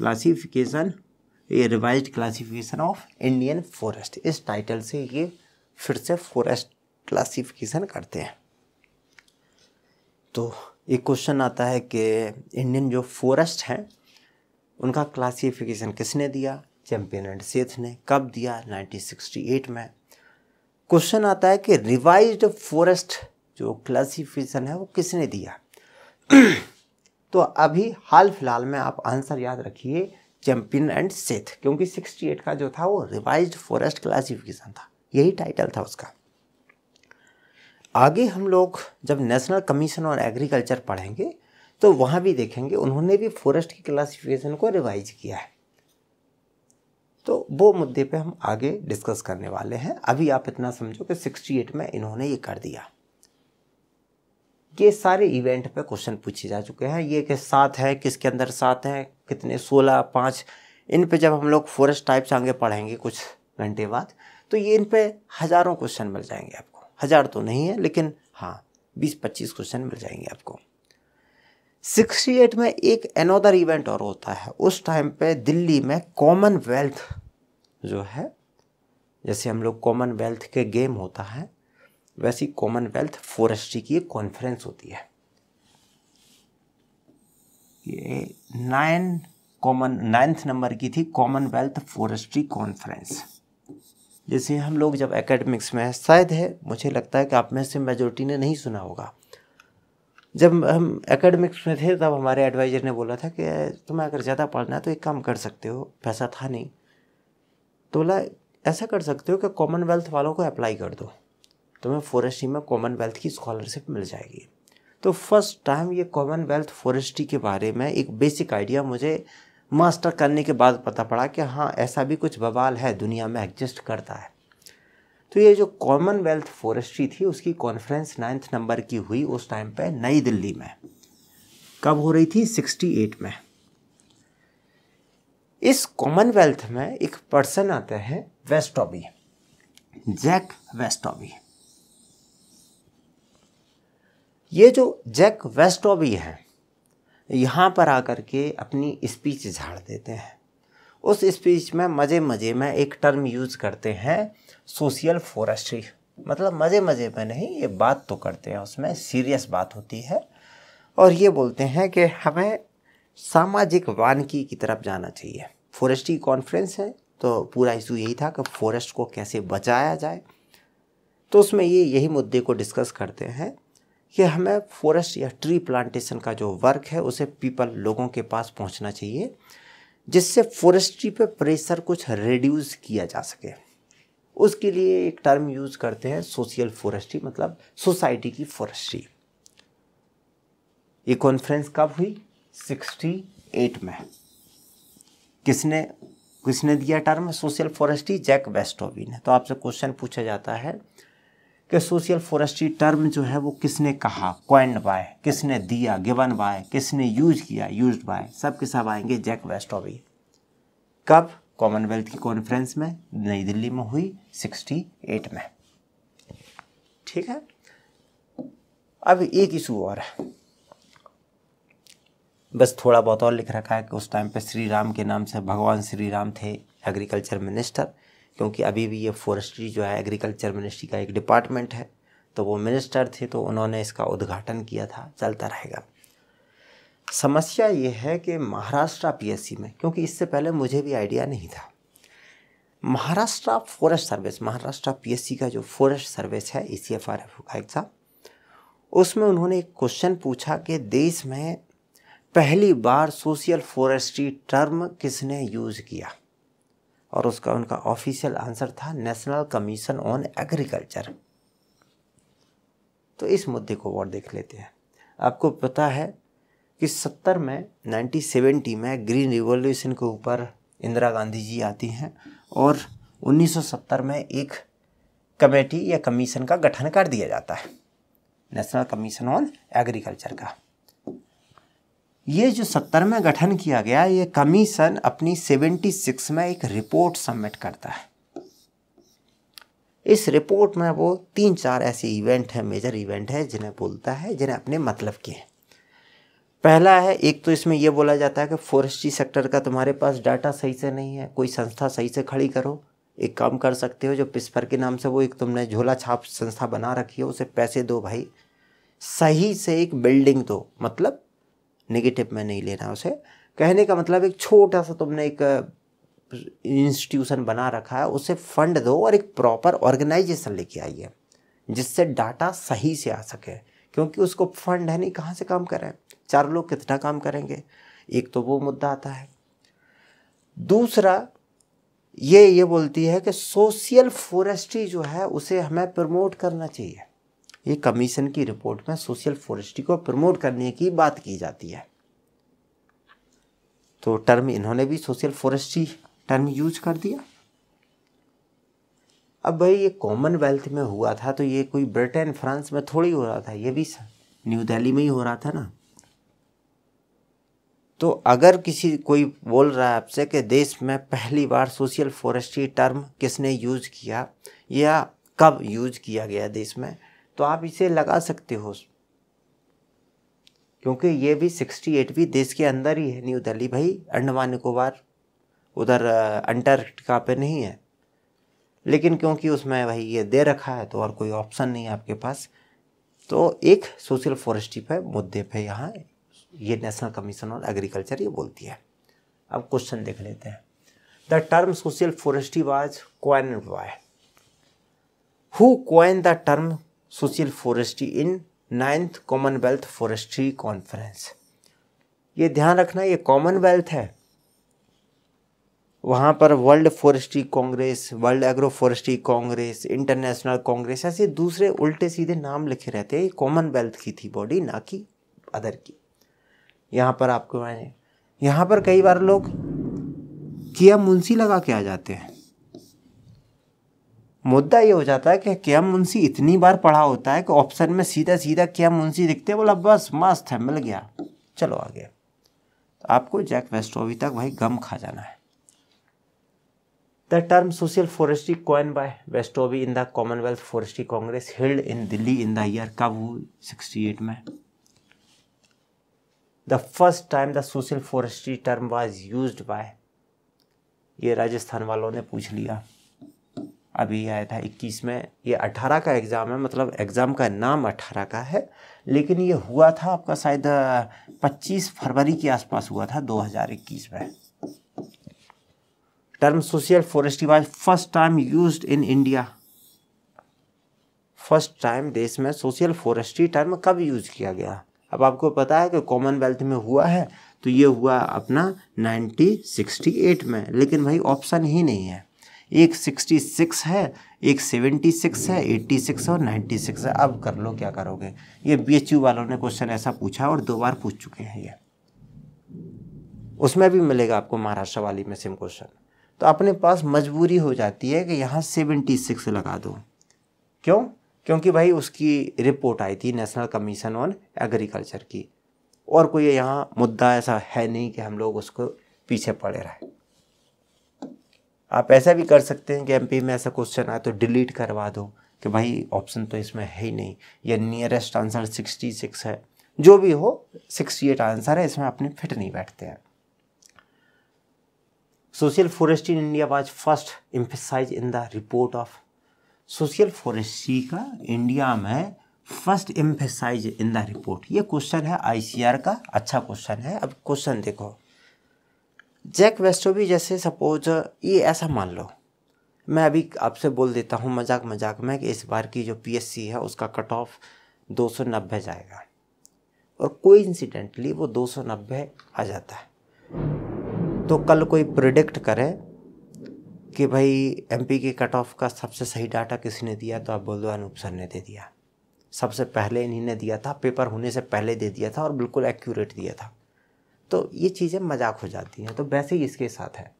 classification ये revise classification of Indian forest इस टाइटल से ये फिर से फॉरेस्ट क्लासिफिकेशन करते हैं तो एक क्वेश्चन आता है कि इंडियन जो फॉरेस्ट हैं उनका क्लासिफिकेशन किसने दिया चैंपियन एंड सेथ ने कब दिया 1968 में क्वेश्चन आता है कि रिवाइज्ड फॉरेस्ट जो क्लासिफिकेशन है वो किसने दिया <clears throat> तो अभी हाल फिलहाल में आप आंसर याद रखिए चैम्पियन एंड सेथ क्योंकि 68 का जो था वो रिवाइज फॉरेस्ट क्लासिफिकेशन था यही टाइटल था उसका आगे हम लोग जब नेशनल कमीशन ऑन एग्रीकल्चर पढ़ेंगे तो वहां भी देखेंगे उन्होंने भी फॉरेस्ट की क्लासिफिकेशन को रिवाइज किया है तो वो मुद्दे पे हम आगे डिस्कस करने वाले हैं अभी आप इतना समझो कि 68 में इन्होंने ये कर दिया के सारे इवेंट पे क्वेश्चन पूछे जा चुके हैं ये कि सात है किसके अंदर सात हैं कितने सोलह पाँच इन पे जब हम लोग फॉरेस्ट टाइप्स आगे पढ़ेंगे कुछ घंटे बाद तो ये इन पे हज़ारों क्वेश्चन मिल जाएंगे आपको हज़ार तो नहीं है लेकिन हाँ बीस पच्चीस क्वेश्चन मिल जाएंगे आपको सिक्सटी एट में एक अनोदर इवेंट और होता है उस टाइम पे दिल्ली में कॉमनवेल्थ जो है जैसे हम लोग कॉमनवेल्थ के गेम होता है वैसी कॉमनवेल्थ फॉरेस्ट्री की एक कॉन्फ्रेंस होती है ये नाइन कॉमन नाइन्थ नंबर की थी कॉमनवेल्थ फॉरेस्ट्री कॉन्फ्रेंस जैसे हम लोग जब एकेडमिक्स में शायद है मुझे लगता है कि आप में से मेजोरिटी ने नहीं सुना होगा जब हम एकेडमिक्स में थे तब हमारे एडवाइज़र ने बोला था कि तुम्हें अगर ज़्यादा पढ़ना है तो एक काम कर सकते हो पैसा था नहीं तो बोला ऐसा कर सकते हो कि कॉमनवेल्थ वालों को अप्लाई कर दो तुम्हें फॉरेस्ट्री में कॉमनवेल्थ की स्कॉलरशिप मिल जाएगी तो फर्स्ट टाइम ये कॉमनवेल्थ फॉरेस्ट्री के बारे में एक बेसिक आइडिया मुझे मास्टर करने के बाद पता पड़ा कि हाँ ऐसा भी कुछ बवाल है दुनिया में एग्जिस्ट करता है तो ये जो कॉमनवेल्थ फॉरेस्ट्री थी उसकी कॉन्फ्रेंस नाइन्थ नंबर की हुई उस टाइम पे नई दिल्ली में कब हो रही थी 68 में इस कॉमनवेल्थ में एक पर्सन आते हैं वेस्टॉबी जैक वेस्टॉबी ये जो जैक वेस्टोबी हैं यहाँ पर आकर के अपनी स्पीच झाड़ देते हैं उस स्पीच में मज़े मज़े में एक टर्म यूज़ करते हैं सोशल फॉरेस्ट्री मतलब मज़े मज़े में नहीं ये बात तो करते हैं उसमें सीरियस बात होती है और ये बोलते हैं कि हमें सामाजिक वानकी की तरफ जाना चाहिए फॉरेस्ट्री कॉन्फ्रेंस है तो पूरा इशू यही था कि फॉरेस्ट को कैसे बचाया जाए तो उसमें ये यही मुद्दे को डिस्कस करते हैं कि हमें फॉरेस्ट या ट्री प्लांटेशन का जो वर्क है उसे पीपल लोगों के पास पहुंचना चाहिए जिससे फॉरेस्ट्री पे प्रेशर कुछ रिड्यूस किया जा सके उसके लिए एक टर्म यूज़ करते हैं सोशल फॉरेस्ट्री मतलब सोसाइटी की फॉरेस्ट्री ये कॉन्फ्रेंस कब हुई 68 में किसने किसने दिया term social forestry Jack Westoby ने तो आपसे क्वेश्चन पूछा जाता है कि सोशल फॉरेस्ट्री टर्म जो है वो किसने कहा क्वेंड बाय किसने दिया गिवन बाय किसने यूज किया यूज बाय सब के सब आएंगे जैक वेस्टॉबी कब कॉमनवेल्थ की कॉन्फ्रेंस में नई दिल्ली में हुई 68 में ठीक है अब एक इशू और है बस थोड़ा बहुत और लिख रखा है कि उस टाइम पे श्री राम के नाम से भगवान श्री राम थे एग्रीकल्चर मिनिस्टर क्योंकि अभी भी ये फॉरेस्ट्री जो है एग्रीकल्चर मिनिस्ट्री का एक डिपार्टमेंट है तो वो मिनिस्टर थे तो उन्होंने इसका उद्घाटन किया था चलता रहेगा समस्या ये है कि महाराष्ट्र पीएससी में क्योंकि इससे पहले मुझे भी आइडिया नहीं था Maharashtra forest service Maharashtra PSC का जो फॉरेस्ट सर्विस है E C F R F का एग्ज़ाम उसमें उन्होंने एक क्वेश्चन पूछा कि देश में पहली बार सोशल फॉरेस्ट्री टर्म किसने यूज़ किया और उसका उनका ऑफिशियल आंसर था नेशनल कमीशन ऑन एग्रीकल्चर तो इस मुद्दे को और देख लेते हैं आपको पता है कि सत्तर में नाइनटीन सेवेंटी में ग्रीन रिवोल्यूशन के ऊपर इंदिरा गांधी जी आती हैं और 1970 में एक कमेटी या कमीशन का गठन कर दिया जाता है नेशनल कमीशन ऑन एग्रीकल्चर का ये जो सत्तर में गठन किया गया ये कमीशन अपनी सेवेंटी सिक्स में एक रिपोर्ट सबमिट करता है इस रिपोर्ट में वो तीन चार ऐसे इवेंट हैं मेजर इवेंट है जिन्हें बोलता है जिन्हें अपने मतलब के हैं पहला है एक तो इसमें यह बोला जाता है कि फॉरेस्ट्री सेक्टर का तुम्हारे पास डाटा सही से नहीं है कोई संस्था सही से खड़ी करो एक काम कर सकते हो जो पिस्पर के नाम से वो एक तुमने झोला छाप संस्था बना रखी है उसे पैसे दो भाई सही से एक बिल्डिंग दो मतलब नेगेटिव में नहीं लेना उसे कहने का मतलब एक छोटा सा तुमने एक इंस्टीट्यूशन बना रखा है उसे फंड दो और एक प्रॉपर ऑर्गेनाइजेशन लेके आइए जिससे डाटा सही से आ सके क्योंकि उसको फंड है नहीं कहाँ से काम करें चार लोग कितना काम करेंगे एक तो वो मुद्दा आता है दूसरा ये ये बोलती है कि सोशल फॉरेस्ट्री जो है उसे हमें प्रमोट करना चाहिए ये कमीशन की रिपोर्ट में सोशल फॉरेस्ट्री को प्रमोट करने की बात की जाती है तो टर्म इन्होंने भी सोशल फॉरेस्ट्री टर्म यूज कर दिया अब भाई ये कॉमनवेल्थ में हुआ था तो ये कोई ब्रिटेन फ्रांस में थोड़ी हो रहा था ये भी न्यू दिल्ली में ही हो रहा था ना तो अगर किसी कोई बोल रहा है आपसे कि देश में पहली बार सोशल फॉरेस्ट्री टर्म किसने यूज किया या कब यूज किया गया देश में तो आप इसे लगा सकते हो क्योंकि ये भी सिक्सटी एट भी देश के अंदर ही है न्यू दिल्ली भाई अंडमान निकोबार उधर अंटार्कटिका पे नहीं है लेकिन क्योंकि उसमें भाई ये दे रखा है तो और कोई ऑप्शन नहीं है आपके पास तो एक सोशल फॉरेस्टी पे मुद्दे पे यहाँ ये नेशनल कमीशन ऑन एग्रीकल्चर ये बोलती है अब क्वेश्चन देख लेते हैं the term social forestry was coined by who coined the term social forestry in ninth Commonwealth forestry conference ये ध्यान रखना ये कॉमनवेल्थ है वहाँ पर world forestry congress world agro forestry congress international congress ऐसे दूसरे उल्टे सीधे नाम लिखे रहते हैं ये कॉमनवेल्थ की थी बॉडी ना कि अदर की यहाँ पर आपको मैंने यहाँ पर कई बार लोग किया मुंशी लगा के आ जाते हैं मुद्दा ये हो जाता है कि क्या मुंशी इतनी बार पढ़ा होता है कि ऑप्शन में सीधा सीधा क्या मुंशी दिखते बोला बस मस्त है मिल गया चलो आगे तो आपको जैक वेस्टोवी तक भाई गम खा जाना है the term social forestry coined by Westoby in the Commonwealth forestry congress held in Delhi in the year कब हुई सिक्सटी एट में the first time the social forestry term was used by ये राजस्थान वालों ने पूछ लिया अभी आया था इक्कीस में ये 18 का एग्ज़ाम है मतलब एग्ज़ाम का नाम 18 का है लेकिन ये हुआ था आपका शायद पच्चीस फरवरी के आसपास हुआ था 2021 में term social forestry was first time used in India first time देश में सोशल फॉरेस्ट्री टर्म कब यूज किया गया अब आपको पता है कि कॉमनवेल्थ में हुआ है तो ये हुआ अपना 1968 में लेकिन भाई ऑप्शन ही नहीं है एक सिक्सटी सिक्स है एक सेवेंटी सिक्स है एट्टी सिक्स है और नाइन्टी सिक्स है अब कर लो क्या करोगे ये बी वालों ने क्वेश्चन ऐसा पूछा और दो बार पूछ चुके हैं ये उसमें भी मिलेगा आपको महाराष्ट्र वाली में सेम क्वेश्चन तो अपने पास मजबूरी हो जाती है कि यहाँ सेवेंटी सिक्स लगा दो क्यों क्योंकि भाई उसकी रिपोर्ट आई थी नेशनल कमीशन ऑन एग्रीकल्चर की और कोई यहाँ मुद्दा ऐसा है नहीं कि हम लोग उसको पीछे पड़े रहें आप ऐसा भी कर सकते हैं कि एम में ऐसा क्वेश्चन आए तो डिलीट करवा दो कि भाई ऑप्शन तो इसमें है ही नहीं या नियरेस्ट आंसर सिक्सटी सिक्स है जो भी हो सिक्सटी एट आंसर है इसमें अपने फिट नहीं बैठते हैं social forestry in India was first emphasised in the report of social forestry का इंडिया में first emphasised in the report ये क्वेश्चन है आईसीआर का अच्छा क्वेश्चन है अब क्वेश्चन देखो जैक वेस्टोबी जैसे सपोज ये ऐसा मान लो मैं अभी आपसे बोल देता हूँ मजाक मजाक में कि इस बार की जो पीएससी है उसका कट ऑफ दो सौ नब्बे जाएगा और कोई इंसिडेंटली वो दो सौ नब्बे आ जाता है तो कल कोई प्रिडिक्ट करे कि भाई एमपी के कट ऑफ का सबसे सही डाटा किसी ने दिया तो आप बोल दो अनूप सर ने दे दिया सबसे पहले इन्हीं ने दिया था पेपर होने से पहले दे दिया था और बिल्कुल एक्यूरेट दिया था तो ये चीज़ें मजाक हो जाती हैं तो वैसे ही इसके साथ है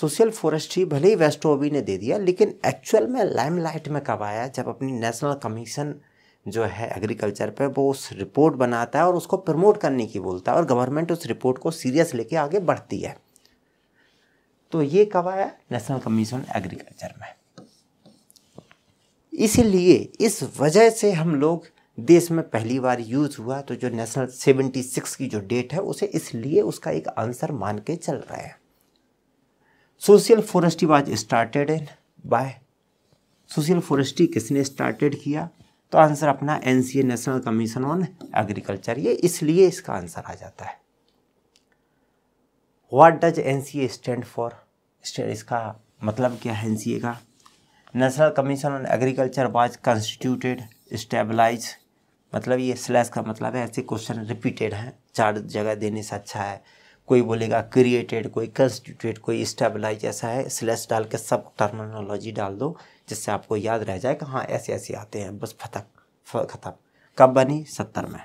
सोशल फॉरेस्ट्री भले ही वेस्ट ओबी ने दे दिया लेकिन एक्चुअल में लाइमलाइट में कब आया जब अपनी नेशनल कमीशन जो है एग्रीकल्चर पे वो उस रिपोर्ट बनाता है और उसको प्रमोट करने की बोलता है और गवर्नमेंट उस रिपोर्ट को सीरियस लेके आगे बढ़ती है तो ये कब आया नेशनल कमीशन एग्रीकल्चर में इसीलिए इस वजह से हम लोग देश में पहली बार यूज हुआ तो जो नेशनल 76 की जो डेट है उसे इसलिए उसका एक आंसर मान के चल रहा है social forestry was started in by social forestry किसने स्टार्टेड किया तो आंसर अपना N national commission on agriculture ये इसलिए इसका आंसर आ जाता है what does N stand for इसका मतलब क्या है एन का National commission on Agriculture was constituted stabilise मतलब ये स्लैश का मतलब है ऐसे क्वेश्चन रिपीटेड हैं चार जगह देने से अच्छा है कोई बोलेगा क्रिएटेड कोई कंस्टिट्यूटेड कोई स्टेबलाइज ऐसा है स्लैश डाल के सब टर्मिनोलॉजी डाल दो जिससे आपको याद रह जाए कि हाँ ऐसे ऐसे आते हैं बस फतक खत्म कब बनी सत्तर में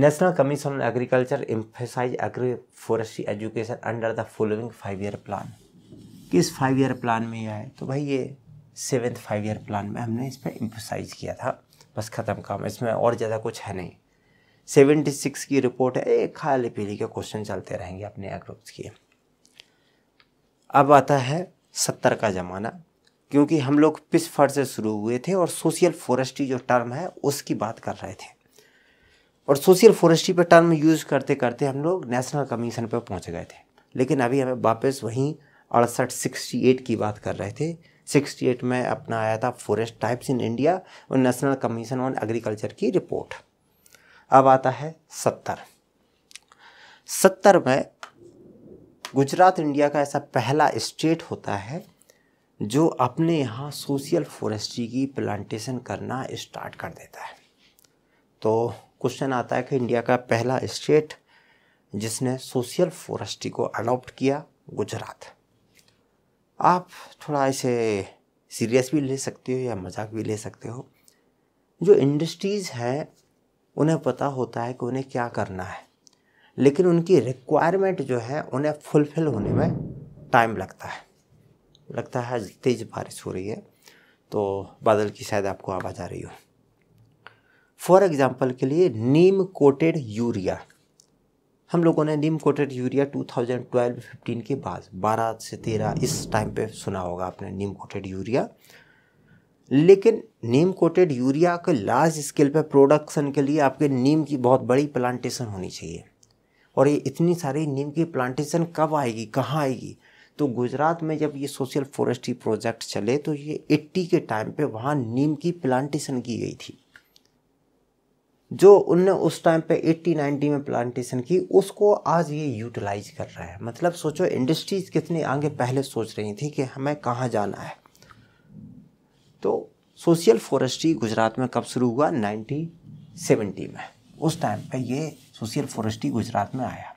National commission on Agriculture emphasised agri forestry education under the following five year plan किस फाइव ईयर प्लान में यह है तो भाई ये सेवेंथ फाइव ईयर प्लान में हमने इस पर एम्फोसाइज किया था बस ख़त्म काम इसमें और ज़्यादा कुछ है नहीं सेवेंटी सिक्स की रिपोर्ट है एक खाली पीली के क्वेश्चन चलते रहेंगे अपने एग्रोप्स के अब आता है सत्तर का ज़माना क्योंकि हम लोग पिस फर से शुरू हुए थे और सोशल फॉरेस्ट्री जो टर्म है उसकी बात कर रहे थे और सोशल फॉरेस्ट्री पर टर्म यूज़ करते करते हम लोग नेशनल कमीशन पर पहुंच गए थे लेकिन अभी हमें वापस वहीं अड़सठ सिक्सटी एट की बात कर रहे थे 68 में अपना आया था फॉरेस्ट टाइप्स इन इंडिया और नेशनल कमीशन ऑन एग्रीकल्चर की रिपोर्ट अब आता है सत्तर सत्तर में गुजरात इंडिया का ऐसा पहला स्टेट होता है जो अपने यहाँ सोशल फॉरेस्ट्री की प्लांटेशन करना स्टार्ट कर देता है तो क्वेश्चन आता है कि इंडिया का पहला स्टेट जिसने सोशल फॉरेस्ट्री को अडॉप्ट किया गुजरात आप थोड़ा इसे सीरियस भी ले सकते हो या मजाक भी ले सकते हो जो इंडस्ट्रीज़ है उन्हें पता होता है कि उन्हें क्या करना है लेकिन उनकी रिक्वायरमेंट जो है उन्हें फुलफिल होने में टाइम लगता है लगता है तेज़ बारिश हो रही है तो बादल की शायद आपको आवाज़ आ रही हो फॉर एग्ज़ाम्पल के लिए नीम कोटेड यूरिया हम लोगों ने नीम कोटेड यूरिया 2012-15 के बाद 12 से 13 इस टाइम पे सुना होगा आपने नीम कोटेड यूरिया लेकिन नीम कोटेड यूरिया के लार्ज स्केल पे प्रोडक्शन के लिए आपके नीम की बहुत बड़ी प्लांटेशन होनी चाहिए और ये इतनी सारी नीम की प्लांटेशन कब आएगी कहाँ आएगी तो गुजरात में जब ये सोशल फॉरेस्ट्री प्रोजेक्ट चले तो ये 80 के टाइम पे वहाँ नीम की प्लांटेशन की गई थी जो उनने उस टाइम पे 80 90 में प्लांटेशन की उसको आज ये यूटिलाइज कर रहा है मतलब सोचो इंडस्ट्रीज कितनी आगे पहले सोच रही थी कि हमें कहाँ जाना है तो सोशल फॉरेस्ट्री गुजरात में कब शुरू हुआ नाइनटीन सेवेंटी में उस टाइम पे ये सोशल फॉरेस्ट्री गुजरात में आया